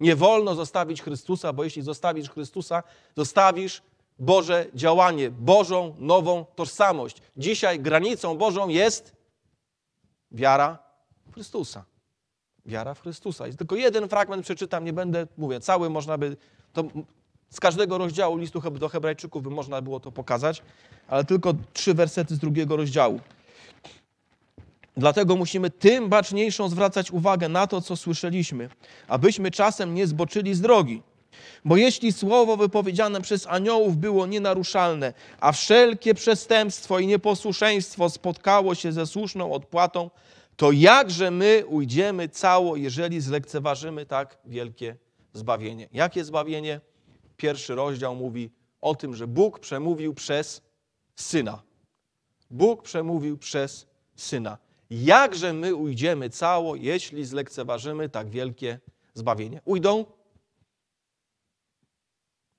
Nie wolno zostawić Chrystusa, bo jeśli zostawisz Chrystusa, zostawisz Boże działanie, Bożą nową tożsamość. Dzisiaj granicą Bożą jest wiara w Chrystusa. Wiara w Chrystusa. Jest tylko jeden fragment przeczytam, nie będę, mówię, cały można by, to z każdego rozdziału listu do Hebrajczyków by można było to pokazać, ale tylko trzy wersety z drugiego rozdziału. Dlatego musimy tym baczniejszą zwracać uwagę na to, co słyszeliśmy, abyśmy czasem nie zboczyli z drogi. Bo jeśli słowo wypowiedziane przez aniołów było nienaruszalne, a wszelkie przestępstwo i nieposłuszeństwo spotkało się ze słuszną odpłatą, to jakże my ujdziemy cało, jeżeli zlekceważymy tak wielkie zbawienie? Jakie zbawienie? pierwszy rozdział mówi o tym, że Bóg przemówił przez Syna. Bóg przemówił przez Syna. Jakże my ujdziemy cało, jeśli zlekceważymy tak wielkie zbawienie? Ujdą?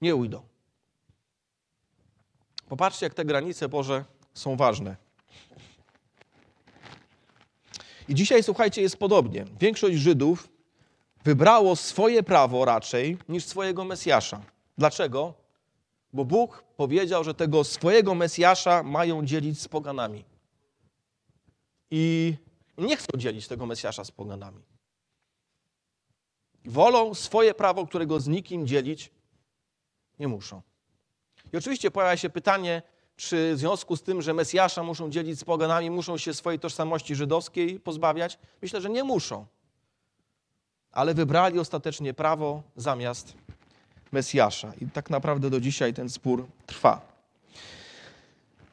Nie ujdą. Popatrzcie, jak te granice Boże są ważne. I dzisiaj, słuchajcie, jest podobnie. Większość Żydów wybrało swoje prawo raczej niż swojego Mesjasza. Dlaczego? Bo Bóg powiedział, że tego swojego Mesjasza mają dzielić z poganami. I nie chcą dzielić tego Mesjasza z poganami. Wolą swoje prawo, którego z nikim dzielić nie muszą. I oczywiście pojawia się pytanie, czy w związku z tym, że Mesjasza muszą dzielić z poganami, muszą się swojej tożsamości żydowskiej pozbawiać? Myślę, że nie muszą. Ale wybrali ostatecznie prawo zamiast Mesjasza. I tak naprawdę do dzisiaj ten spór trwa.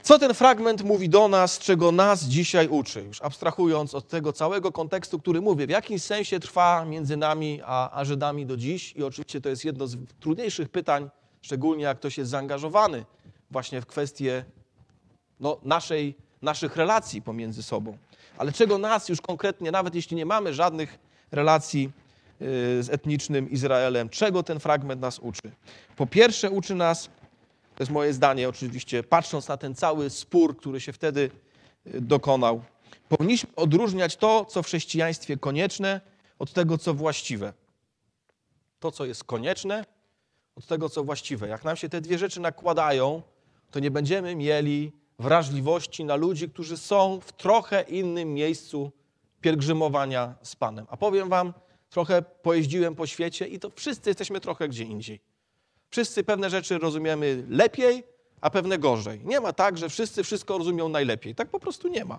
Co ten fragment mówi do nas, czego nas dzisiaj uczy? Już abstrahując od tego całego kontekstu, który mówię, w jakim sensie trwa między nami a, a Żydami do dziś i oczywiście to jest jedno z trudniejszych pytań, szczególnie jak ktoś jest zaangażowany właśnie w kwestie no, naszej, naszych relacji pomiędzy sobą. Ale czego nas już konkretnie, nawet jeśli nie mamy żadnych relacji Y, z etnicznym Izraelem. Czego ten fragment nas uczy? Po pierwsze, uczy nas, to jest moje zdanie oczywiście, patrząc na ten cały spór, który się wtedy y, dokonał, powinniśmy odróżniać to, co w chrześcijaństwie konieczne, od tego, co właściwe. To, co jest konieczne, od tego, co właściwe. Jak nam się te dwie rzeczy nakładają, to nie będziemy mieli wrażliwości na ludzi, którzy są w trochę innym miejscu pielgrzymowania z Panem. A powiem Wam, trochę pojeździłem po świecie i to wszyscy jesteśmy trochę gdzie indziej. Wszyscy pewne rzeczy rozumiemy lepiej, a pewne gorzej. Nie ma tak, że wszyscy wszystko rozumią najlepiej. Tak po prostu nie ma.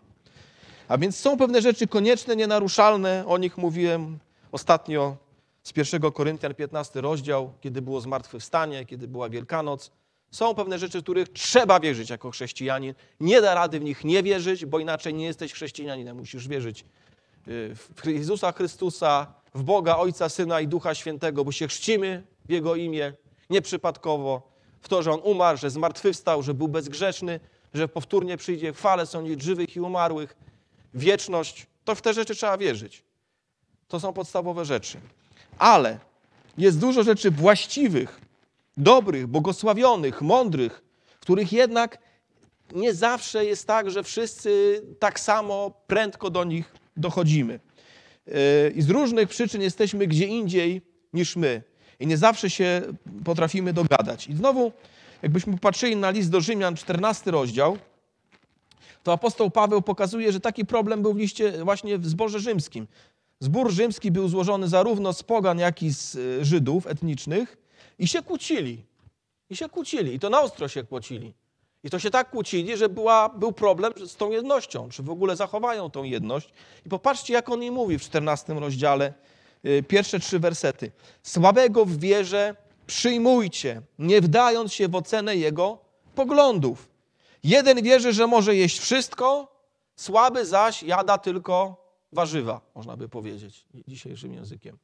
A więc są pewne rzeczy konieczne, nienaruszalne. O nich mówiłem ostatnio z 1 Koryntian 15 rozdział, kiedy było zmartwychwstanie, kiedy była Wielkanoc. Są pewne rzeczy, których trzeba wierzyć jako chrześcijanin. Nie da rady w nich nie wierzyć, bo inaczej nie jesteś chrześcijaninem. Musisz wierzyć y, w Jezusa Chrystusa, w Boga, Ojca, Syna i Ducha Świętego, bo się chrzcimy w Jego imię nieprzypadkowo, w to, że On umarł, że zmartwychwstał, że był bezgrzeczny, że powtórnie przyjdzie w fale sądzić żywych i umarłych, wieczność, to w te rzeczy trzeba wierzyć. To są podstawowe rzeczy. Ale jest dużo rzeczy właściwych, dobrych, błogosławionych, mądrych, których jednak nie zawsze jest tak, że wszyscy tak samo prędko do nich dochodzimy. Y, i z różnych przyczyn jesteśmy gdzie indziej niż my. I nie zawsze się potrafimy dogadać. I znowu, jakbyśmy popatrzyli na list do Rzymian, 14 rozdział, to apostoł Paweł pokazuje, że taki problem był w liście właśnie w zborze rzymskim. Zbór rzymski był złożony zarówno z pogan, jak i z y, Żydów etnicznych i się kłócili. I się kłócili. I to na ostro się kłócili. I to się tak kłócili, że była, był problem z tą jednością, czy w ogóle zachowają tą jedność. I popatrzcie, jak on jej mówi w 14 rozdziale, y, pierwsze trzy wersety. Słabego w wierze przyjmujcie, nie wdając się w ocenę jego poglądów. Jeden wierzy, że może jeść wszystko, słaby zaś jada tylko warzywa, można by powiedzieć dzisiejszym językiem.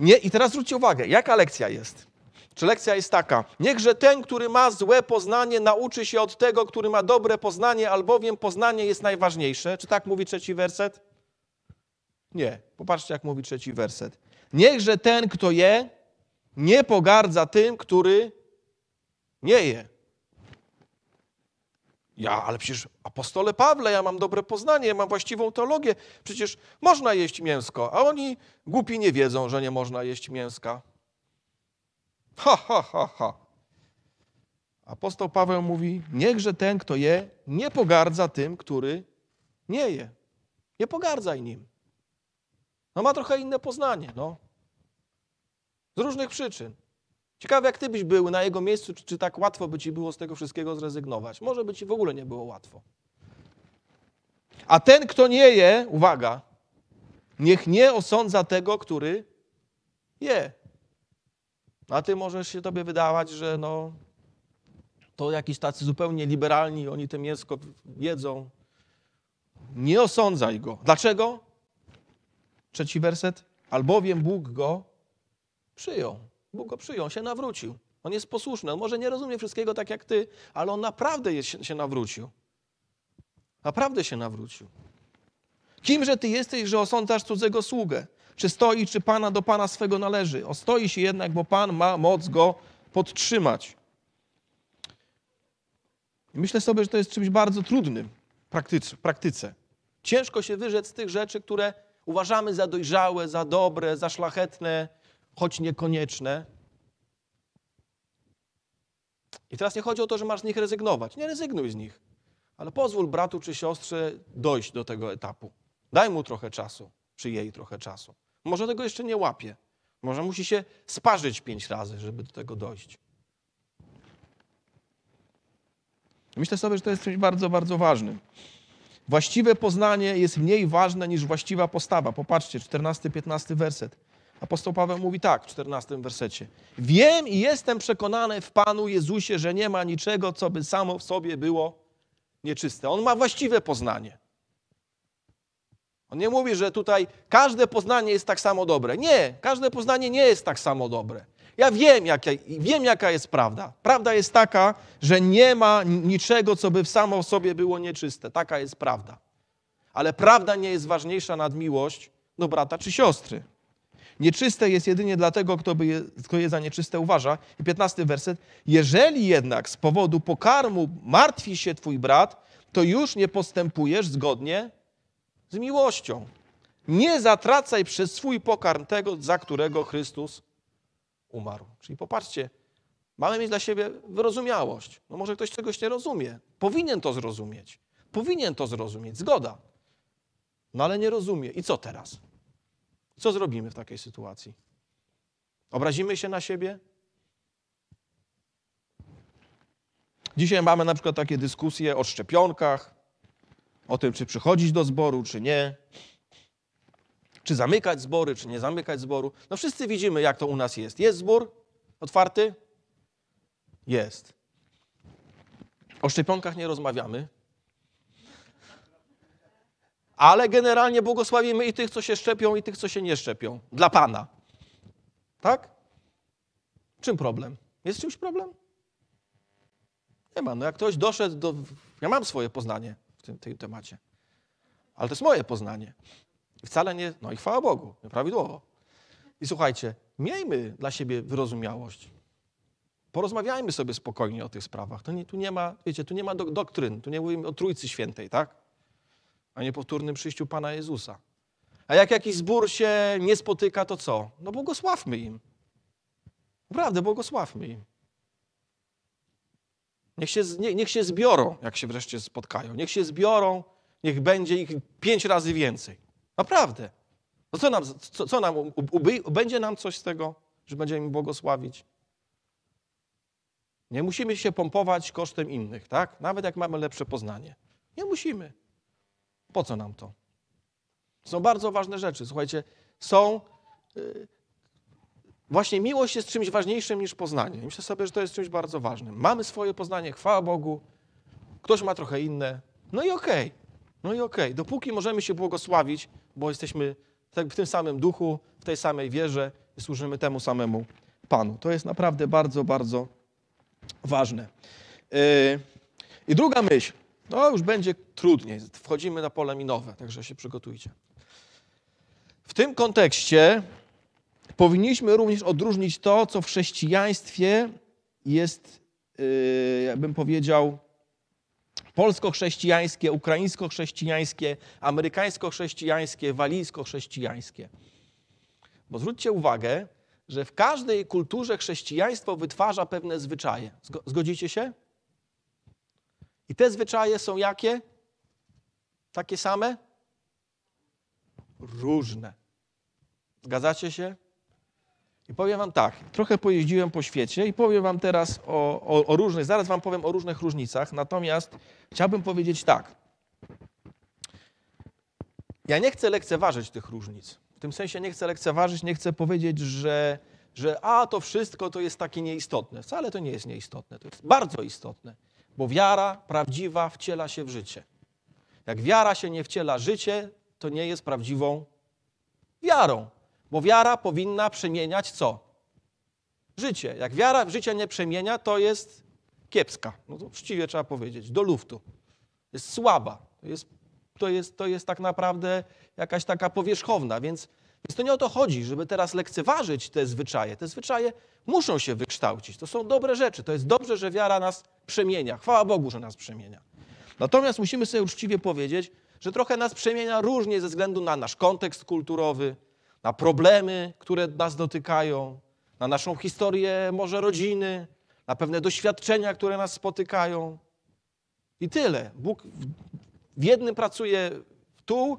Nie, I teraz zwróćcie uwagę, jaka lekcja jest? Czy lekcja jest taka? Niechże ten, który ma złe poznanie, nauczy się od tego, który ma dobre poznanie, albowiem poznanie jest najważniejsze. Czy tak mówi trzeci werset? Nie. Popatrzcie, jak mówi trzeci werset. Niechże ten, kto je, nie pogardza tym, który nie je. Ja, ale przecież apostole Pawle, ja mam dobre poznanie, ja mam właściwą teologię. Przecież można jeść mięsko, a oni głupi nie wiedzą, że nie można jeść mięska. Ha, ha, ha, ha. Apostoł Paweł mówi: Niechże ten, kto je, nie pogardza tym, który nie je. Nie pogardzaj nim. No ma trochę inne poznanie, no. Z różnych przyczyn. Ciekawe, jak ty byś był na jego miejscu, czy, czy tak łatwo by ci było z tego wszystkiego zrezygnować. Może by ci w ogóle nie było łatwo. A ten, kto nie je, uwaga, niech nie osądza tego, który je. No, a ty możesz się tobie wydawać, że no, to jakiś tacy zupełnie liberalni, oni te mięsko jedzą. Nie osądzaj go. Dlaczego? Trzeci werset. Albowiem Bóg go przyjął. Bóg go przyjął, się nawrócił. On jest posłuszny. On może nie rozumie wszystkiego tak jak ty, ale on naprawdę jest, się nawrócił. Naprawdę się nawrócił. Kimże ty jesteś, że osądzasz cudzego sługę? czy stoi, czy Pana do Pana swego należy. Ostoi się jednak, bo Pan ma moc go podtrzymać. myślę sobie, że to jest czymś bardzo trudnym w praktyce. Ciężko się wyrzec z tych rzeczy, które uważamy za dojrzałe, za dobre, za szlachetne, choć niekonieczne. I teraz nie chodzi o to, że masz z nich rezygnować. Nie rezygnuj z nich, ale pozwól bratu czy siostrze dojść do tego etapu. Daj mu trochę czasu, czy jej trochę czasu. Może tego jeszcze nie łapie. Może musi się sparzyć pięć razy, żeby do tego dojść. Myślę sobie, że to jest coś bardzo, bardzo ważnym. Właściwe poznanie jest mniej ważne niż właściwa postawa. Popatrzcie, 14-15 werset. Apostoł Paweł mówi tak w 14 wersecie. Wiem i jestem przekonany w Panu Jezusie, że nie ma niczego, co by samo w sobie było nieczyste. On ma właściwe poznanie. On nie mówi, że tutaj każde poznanie jest tak samo dobre. Nie, każde poznanie nie jest tak samo dobre. Ja wiem, jaka, wiem, jaka jest prawda. Prawda jest taka, że nie ma niczego, co by samo w sobie było nieczyste. Taka jest prawda. Ale prawda nie jest ważniejsza nad miłość do brata czy siostry. Nieczyste jest jedynie dlatego, kto, by je, kto je za nieczyste uważa. I 15 werset. Jeżeli jednak z powodu pokarmu martwi się twój brat, to już nie postępujesz zgodnie z miłością. Nie zatracaj przez swój pokarm tego, za którego Chrystus umarł. Czyli popatrzcie, mamy mieć dla siebie wyrozumiałość. No może ktoś czegoś nie rozumie. Powinien to zrozumieć. Powinien to zrozumieć. Zgoda. No ale nie rozumie. I co teraz? Co zrobimy w takiej sytuacji? Obrazimy się na siebie? Dzisiaj mamy na przykład takie dyskusje o szczepionkach, o tym, czy przychodzić do zboru, czy nie, czy zamykać zbory, czy nie zamykać zboru. No wszyscy widzimy, jak to u nas jest. Jest zbór otwarty? Jest. O szczepionkach nie rozmawiamy. Ale generalnie błogosławimy i tych, co się szczepią, i tych, co się nie szczepią. Dla Pana. Tak? Czym problem? Jest czymś problem? Nie ma. No jak ktoś doszedł do. Ja mam swoje poznanie w tym, tym temacie. Ale to jest moje poznanie. I wcale nie, no i chwała Bogu, prawidłowo. I słuchajcie, miejmy dla siebie wyrozumiałość. Porozmawiajmy sobie spokojnie o tych sprawach. To nie, tu nie ma, wiecie, tu nie ma doktryn, tu nie mówimy o Trójcy Świętej, tak? A nie powtórnym przyjściu Pana Jezusa. A jak jakiś zbór się nie spotyka, to co? No błogosławmy im. Naprawdę, błogosławmy im. Niech się, nie, niech się zbiorą, jak się wreszcie spotkają. Niech się zbiorą, niech będzie ich pięć razy więcej. Naprawdę. No co nam, co, co nam będzie nam coś z tego, że będziemy im błogosławić? Nie musimy się pompować kosztem innych, tak? Nawet jak mamy lepsze poznanie. Nie musimy. Po co nam to? Są bardzo ważne rzeczy. Słuchajcie, są. Yy, właśnie miłość jest czymś ważniejszym niż poznanie. Myślę sobie, że to jest czymś bardzo ważnym. Mamy swoje poznanie, chwała Bogu, ktoś ma trochę inne. No i okej, okay. no i okej. Okay. Dopóki możemy się błogosławić, bo jesteśmy w tym samym duchu, w tej samej wierze i służymy temu samemu Panu. To jest naprawdę bardzo, bardzo ważne. Yy, I druga myśl. No już będzie trudniej. Wchodzimy na pole minowe, także się przygotujcie. W tym kontekście powinniśmy również odróżnić to, co w chrześcijaństwie jest, y, jakbym powiedział, polsko-chrześcijańskie, ukraińsko-chrześcijańskie, amerykańsko-chrześcijańskie, walijsko-chrześcijańskie. Bo zwróćcie uwagę, że w każdej kulturze chrześcijaństwo wytwarza pewne zwyczaje. Zgodzicie się? I te zwyczaje są jakie? Takie same? Różne. Zgadzacie się? I powiem wam tak, trochę pojeździłem po świecie i powiem wam teraz o, o, o różnych, zaraz wam powiem o różnych różnicach, natomiast chciałbym powiedzieć tak. Ja nie chcę lekceważyć tych różnic. W tym sensie nie chcę lekceważyć, nie chcę powiedzieć, że, że a to wszystko to jest takie nieistotne. Wcale to nie jest nieistotne, to jest bardzo istotne, bo wiara prawdziwa wciela się w życie. Jak wiara się nie wciela w życie, to nie jest prawdziwą wiarą. Bo wiara powinna przemieniać co? Życie. Jak wiara życia nie przemienia, to jest kiepska. No to uczciwie trzeba powiedzieć, do luftu. Jest słaba. To jest, to jest, to jest tak naprawdę jakaś taka powierzchowna, więc, więc to nie o to chodzi, żeby teraz lekceważyć te zwyczaje. Te zwyczaje muszą się wykształcić. To są dobre rzeczy. To jest dobrze, że wiara nas przemienia. Chwała Bogu, że nas przemienia. Natomiast musimy sobie uczciwie powiedzieć, że trochę nas przemienia różnie ze względu na nasz kontekst kulturowy, na problemy, które nas dotykają, na naszą historię, może rodziny, na pewne doświadczenia, które nas spotykają. I tyle. Bóg w jednym pracuje tu,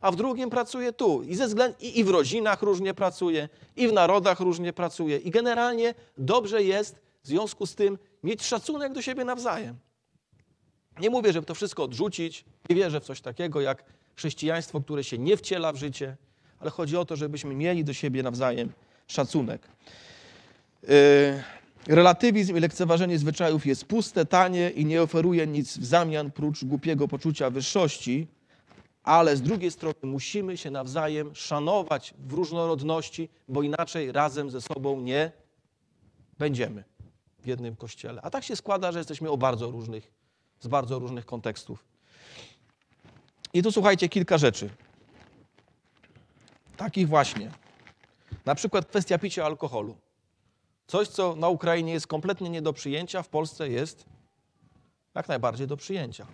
a w drugim pracuje tu. I, ze względ, i, w rodzinach różnie pracuje, i w narodach różnie pracuje. I generalnie dobrze jest w związku z tym mieć szacunek do siebie nawzajem. Nie mówię, żeby to wszystko odrzucić. Nie wierzę w coś takiego jak chrześcijaństwo, które się nie wciela w życie, ale chodzi o to, żebyśmy mieli do siebie nawzajem szacunek. Y, relatywizm i lekceważenie zwyczajów jest puste, tanie i nie oferuje nic w zamian prócz głupiego poczucia wyższości, ale z drugiej strony musimy się nawzajem szanować w różnorodności, bo inaczej razem ze sobą nie będziemy w jednym kościele. A tak się składa, że jesteśmy o bardzo różnych, z bardzo różnych kontekstów. I tu słuchajcie kilka rzeczy. Takich właśnie. Na przykład kwestia picia alkoholu. Coś, co na Ukrainie jest kompletnie nie do przyjęcia, w Polsce jest jak najbardziej do przyjęcia.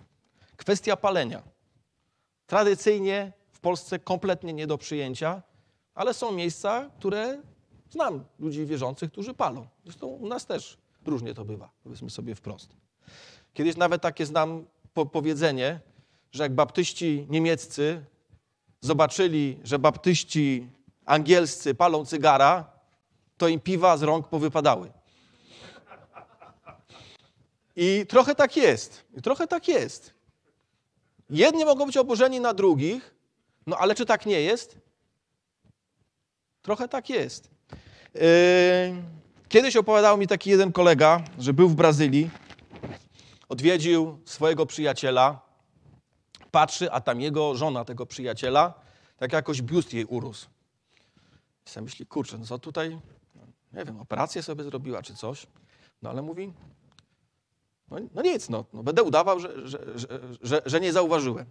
Kwestia palenia. Tradycyjnie w Polsce kompletnie nie do przyjęcia, ale są miejsca, które znam ludzi wierzących, którzy palą. Zresztą u nas też różnie to bywa, powiedzmy sobie wprost. Kiedyś nawet takie znam powiedzenie, że jak baptyści niemieccy zobaczyli, że baptyści angielscy palą cygara, to im piwa z rąk powypadały. I trochę tak jest. I trochę tak jest. Jedni mogą być oburzeni na drugich, no ale czy tak nie jest? Trochę tak jest. Yy, kiedyś opowiadał mi taki jeden kolega, że był w Brazylii, odwiedził swojego przyjaciela, Patrzy, a tam jego żona, tego przyjaciela, tak jakoś biust jej urósł. I sobie myśli, kurczę, no co tutaj, nie wiem, operację sobie zrobiła czy coś. No ale mówi, no, no nic, no, no będę udawał, że, że, że, że nie zauważyłem.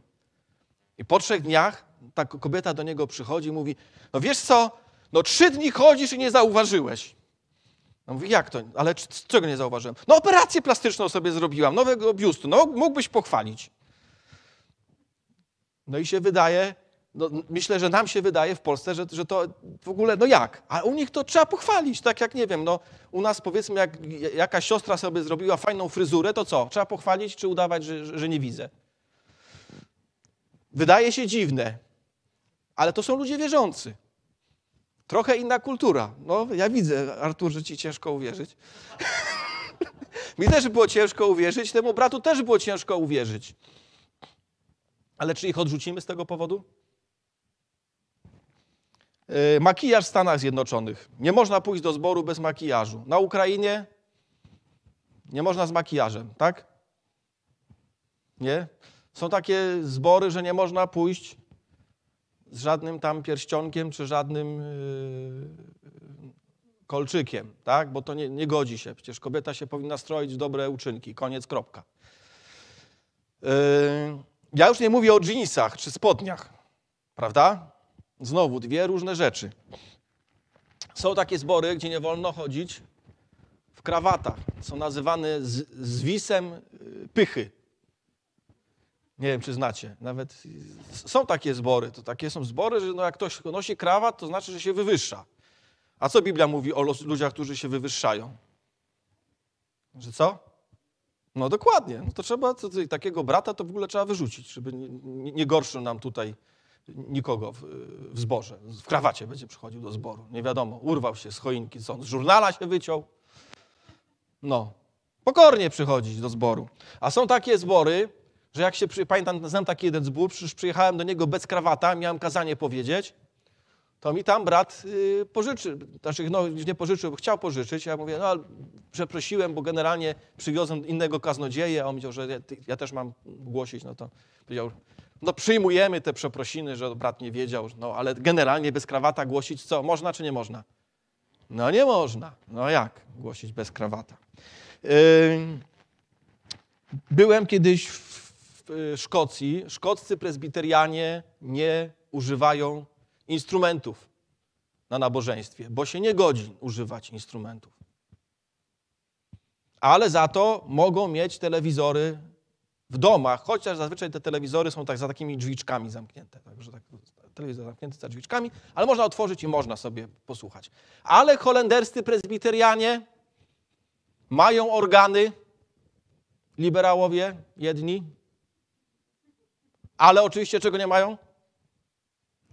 I po trzech dniach ta kobieta do niego przychodzi i mówi, no wiesz co, no trzy dni chodzisz i nie zauważyłeś. No mówi, jak to? Ale czego nie zauważyłem? No operację plastyczną sobie zrobiłam, nowego biustu, no mógłbyś pochwalić. No i się wydaje, no, myślę, że nam się wydaje w Polsce, że, że to w ogóle, no jak? A u nich to trzeba pochwalić, tak jak, nie wiem, no u nas powiedzmy, jak jakaś siostra sobie zrobiła fajną fryzurę, to co? Trzeba pochwalić czy udawać, że, że nie widzę? Wydaje się dziwne, ale to są ludzie wierzący. Trochę inna kultura. No, ja widzę, Artur, że ci ciężko uwierzyć. [laughs] Mi też było ciężko uwierzyć, temu bratu też było ciężko uwierzyć. Ale czy ich odrzucimy z tego powodu? E, makijaż w Stanach Zjednoczonych. Nie można pójść do zboru bez makijażu. Na Ukrainie nie można z makijażem, tak? Nie? Są takie zbory, że nie można pójść z żadnym tam pierścionkiem czy żadnym yy, kolczykiem, tak? Bo to nie, nie, godzi się. Przecież kobieta się powinna stroić w dobre uczynki. Koniec, kropka. Yy, ja już nie mówię o dżinsach czy spodniach, prawda? Znowu dwie różne rzeczy. Są takie zbory, gdzie nie wolno chodzić w krawatach. Są nazywane z, zwisem y, pychy. Nie wiem, czy znacie. Nawet są takie zbory. To takie są zbory, że no jak ktoś nosi krawat, to znaczy, że się wywyższa. A co Biblia mówi o ludziach, którzy się wywyższają? Że co? No dokładnie. No to trzeba takiego brata to w ogóle trzeba wyrzucić, żeby nie, nie gorszył nam tutaj nikogo w, w zborze. W krawacie będzie przychodził do zboru. Nie wiadomo, urwał się z choinki, co on z żurnala się wyciął. No, pokornie przychodzić do zboru. A są takie zbory, że jak się, pamiętam, znam taki jeden zbór, przecież przyjechałem do niego bez krawata, miałem kazanie powiedzieć – to mi tam brat pożyczył, pożyczy. Znaczy, no, nie pożyczył, chciał pożyczyć. Ja mówię, no ale przeprosiłem, bo generalnie przywiozłem innego kaznodzieja, a on powiedział, że ja, ty, ja, też mam głosić. No to powiedział, no przyjmujemy te przeprosiny, że brat nie wiedział, no ale generalnie bez krawata głosić co? Można czy nie można? No nie można. No jak głosić bez krawata? byłem kiedyś w, w Szkocji. Szkoccy prezbiterianie nie używają instrumentów na nabożeństwie, bo się nie godzi używać instrumentów. Ale za to mogą mieć telewizory w domach, chociaż zazwyczaj te telewizory są tak za takimi drzwiczkami zamknięte. Także tak, telewizor zamknięty za drzwiczkami, ale można otworzyć i można sobie posłuchać. Ale holenderscy prezbiterianie mają organy, liberałowie jedni, ale oczywiście czego nie mają?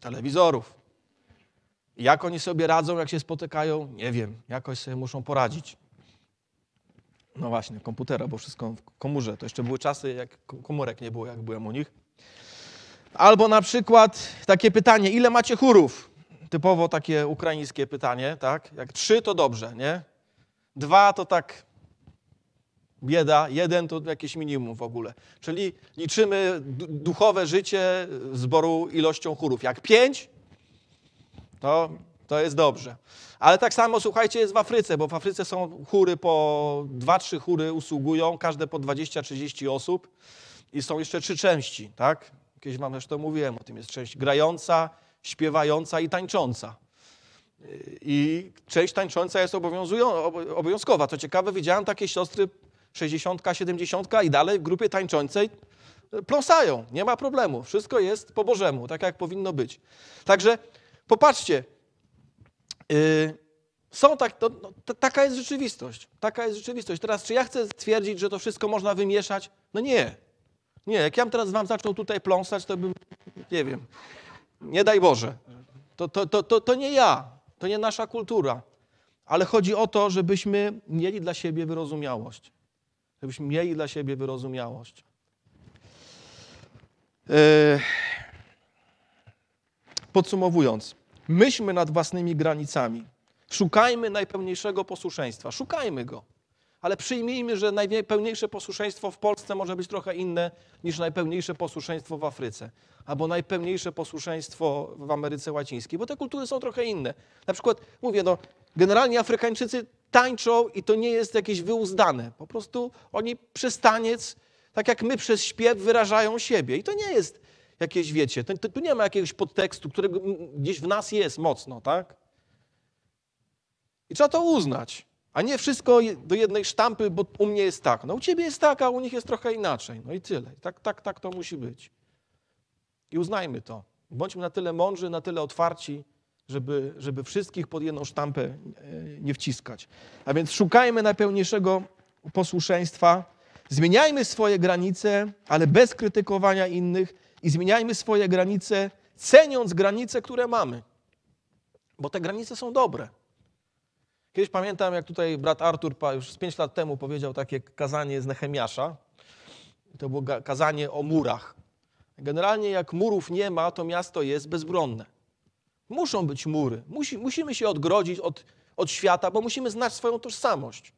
telewizorów. Jak oni sobie radzą, jak się spotykają? Nie wiem. Jakoś sobie muszą poradzić. No właśnie, komputera, bo wszystko w komórze. To jeszcze były czasy, jak komórek nie było, jak byłem u nich. Albo na przykład takie pytanie, ile macie chórów? Typowo takie ukraińskie pytanie, tak? Jak trzy, to dobrze, nie? Dwa to tak bieda, jeden to jakieś minimum w ogóle. Czyli liczymy duchowe życie zboru ilością chórów. Jak pięć, to, to jest dobrze. Ale tak samo, słuchajcie, jest w Afryce, bo w Afryce są chóry po dwa, trzy chóry usługują, każde po 20-30 osób i są jeszcze trzy części, tak? Kiedyś wam zresztą mówiłem o tym. Jest część grająca, śpiewająca i tańcząca. I część tańcząca jest obowiązkowa. Co ciekawe, widziałem takie siostry 60, 70 i dalej w grupie tańczącej pląsają. Nie ma problemu. Wszystko jest po Bożemu, tak jak powinno być. Także popatrzcie. Yy, są tak, no, taka jest rzeczywistość. Taka jest rzeczywistość. Teraz, czy ja chcę stwierdzić, że to wszystko można wymieszać? No nie. Nie, jak ja teraz wam zaczął tutaj pląsać, to bym, nie wiem, nie daj Boże. To, to, to, to, to nie ja, to nie nasza kultura. Ale chodzi o to, żebyśmy mieli dla siebie wyrozumiałość. Żebyśmy mieli dla siebie wyrozumiałość. E, podsumowując, myślmy nad własnymi granicami. Szukajmy najpełniejszego posłuszeństwa. Szukajmy go ale przyjmijmy, że najpełniejsze posłuszeństwo w Polsce może być trochę inne niż najpełniejsze posłuszeństwo w Afryce albo najpełniejsze posłuszeństwo w Ameryce Łacińskiej, bo te kultury są trochę inne. Na przykład, mówię, no, generalnie Afrykańczycy tańczą i to nie jest jakieś wyuzdane. Po prostu oni przez taniec, tak jak my przez śpiew, wyrażają siebie. I to nie jest jakieś, wiecie, tu nie ma jakiegoś podtekstu, którego gdzieś w nas jest mocno, tak? I trzeba to uznać. A nie wszystko do jednej sztampy, bo u mnie jest tak. No u ciebie jest tak, a u nich jest trochę inaczej. No i tyle. Tak, tak, tak to musi być. I uznajmy to. Bądźmy na tyle mądrzy, na tyle otwarci, żeby, żeby wszystkich pod jedną sztampę e, nie wciskać. A więc szukajmy najpełniejszego posłuszeństwa, zmieniajmy swoje granice, ale bez krytykowania innych i zmieniajmy swoje granice, ceniąc granice, które mamy. Bo te granice są dobre. Kiedyś pamiętam, jak tutaj brat Artur już z pięć lat temu powiedział takie kazanie z Nehemiasza. To było kazanie o murach. Generalnie jak murów nie ma, to miasto jest bezbronne. Muszą być mury. Musi, musimy się odgrodzić od, od świata, bo musimy znać swoją tożsamość.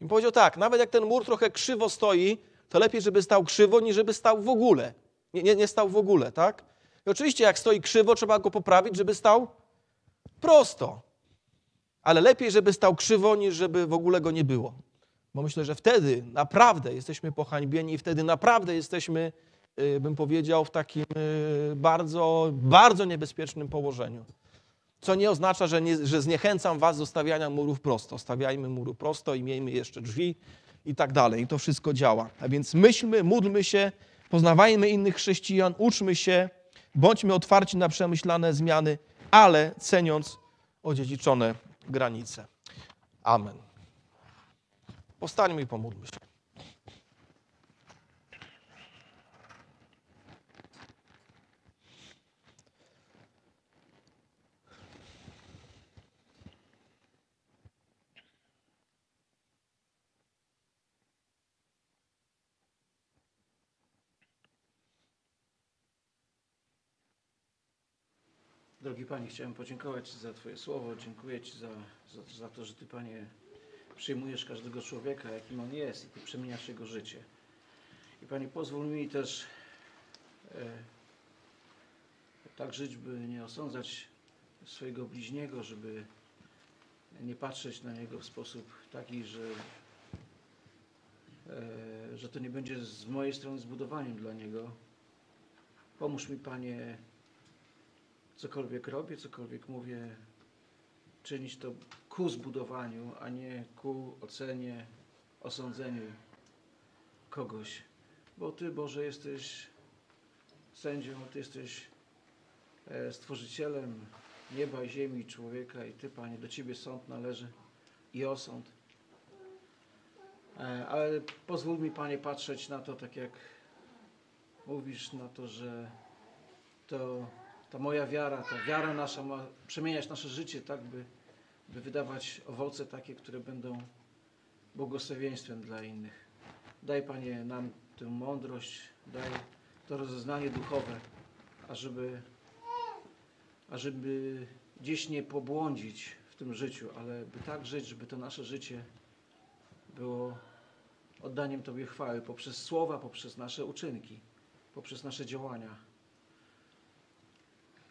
I powiedział tak, nawet jak ten mur trochę krzywo stoi, to lepiej, żeby stał krzywo, niż żeby stał w ogóle. Nie, nie, nie stał w ogóle, tak? I oczywiście jak stoi krzywo, trzeba go poprawić, żeby stał prosto ale lepiej, żeby stał krzywo, niż żeby w ogóle go nie było. Bo myślę, że wtedy naprawdę jesteśmy pohańbieni i wtedy naprawdę jesteśmy, y, bym powiedział, w takim y, bardzo, bardzo niebezpiecznym położeniu. Co nie oznacza, że, nie, że zniechęcam Was do stawiania murów prosto. Stawiajmy muru prosto i miejmy jeszcze drzwi i tak dalej. I to wszystko działa. A więc myślmy, módlmy się, poznawajmy innych chrześcijan, uczmy się, bądźmy otwarci na przemyślane zmiany, ale ceniąc odziedziczone granice. Amen. Postańmy i pomódlmy się. Drogi Panie, chciałem podziękować Ci za Twoje słowo. Dziękuję Ci za, za, za, to, że Ty, Panie, przyjmujesz każdego człowieka, jakim on jest i Ty przemieniasz jego życie. I Panie, pozwól mi też e, tak żyć, by nie osądzać swojego bliźniego, żeby nie patrzeć na niego w sposób taki, że, e, że to nie będzie z mojej strony zbudowaniem dla niego. Pomóż mi, Panie, cokolwiek robię, cokolwiek mówię, czynić to ku zbudowaniu, a nie ku ocenie, osądzeniu kogoś. Bo Ty, Boże, jesteś sędzią, Ty jesteś e, stworzycielem nieba i ziemi człowieka i Ty, Panie, do Ciebie sąd należy i osąd. E, ale pozwól mi, Panie, patrzeć na to tak, jak mówisz, na to, że to ta moja wiara, ta wiara nasza ma przemieniać nasze życie tak, by, by wydawać owoce takie, które będą błogosławieństwem dla innych. Daj Panie nam tę mądrość, daj to rozeznanie duchowe, ażeby, ażeby gdzieś nie pobłądzić w tym życiu, ale by tak żyć, żeby to nasze życie było oddaniem Tobie chwały poprzez słowa, poprzez nasze uczynki, poprzez nasze działania.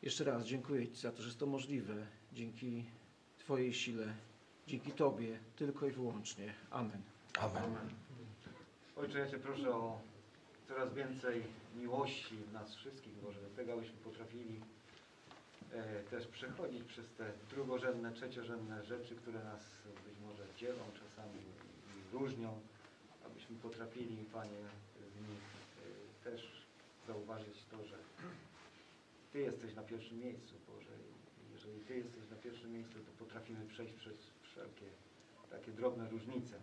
Jeszcze raz dziękuję Ci za to, że jest to możliwe. Dzięki Twojej sile, dzięki Tobie, tylko i wyłącznie. Amen. Amen. Amen. Ojcze, ja Cię proszę o coraz więcej miłości w nas wszystkich, Boże, do tego, potrafili e, też przechodzić przez te drugorzędne, trzeciorzędne rzeczy, które nas być może dzielą czasami i różnią, abyśmy potrafili, Panie, z nich e, też zauważyć to, że ty jesteś na pierwszym miejscu, Boże. Jeżeli Ty jesteś na pierwszym miejscu, to potrafimy przejść przez wszelkie takie drobne różnice.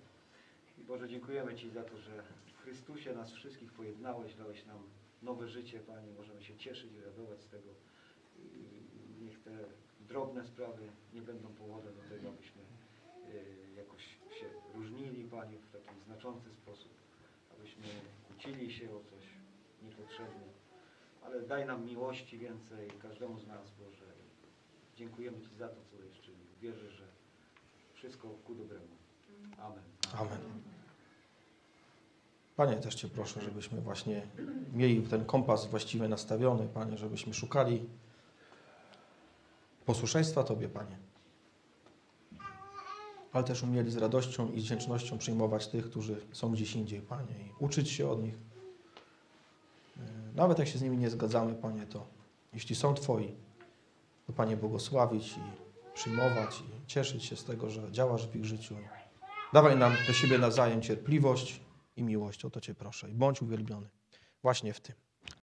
I Boże, dziękujemy Ci za to, że w Chrystusie nas wszystkich pojednałeś, dałeś nam nowe życie, Panie. Możemy się cieszyć i radować z tego. niech te drobne sprawy nie będą powodem do tego, abyśmy e, jakoś się różnili, Panie, w taki znaczący sposób, abyśmy kłócili się o coś niepotrzebne ale daj nam miłości więcej każdemu z nas, Boże. Dziękujemy Ci za to, co jeszcze czynił. Wierzę, że wszystko ku dobremu. Amen. Amen. Panie, też Cię proszę, żebyśmy właśnie mieli ten kompas właściwie nastawiony, Panie, żebyśmy szukali posłuszeństwa Tobie, Panie. Ale też umieli z radością i wdzięcznością przyjmować tych, którzy są gdzieś indziej, Panie, i uczyć się od nich. Nawet jak się z nimi nie zgadzamy, Panie, to jeśli są Twoi, to Panie błogosławić i przyjmować i cieszyć się z tego, że działasz w ich życiu. Dawaj nam do siebie nawzajem cierpliwość i miłość, o to Cię proszę. I bądź uwielbiony właśnie w tym.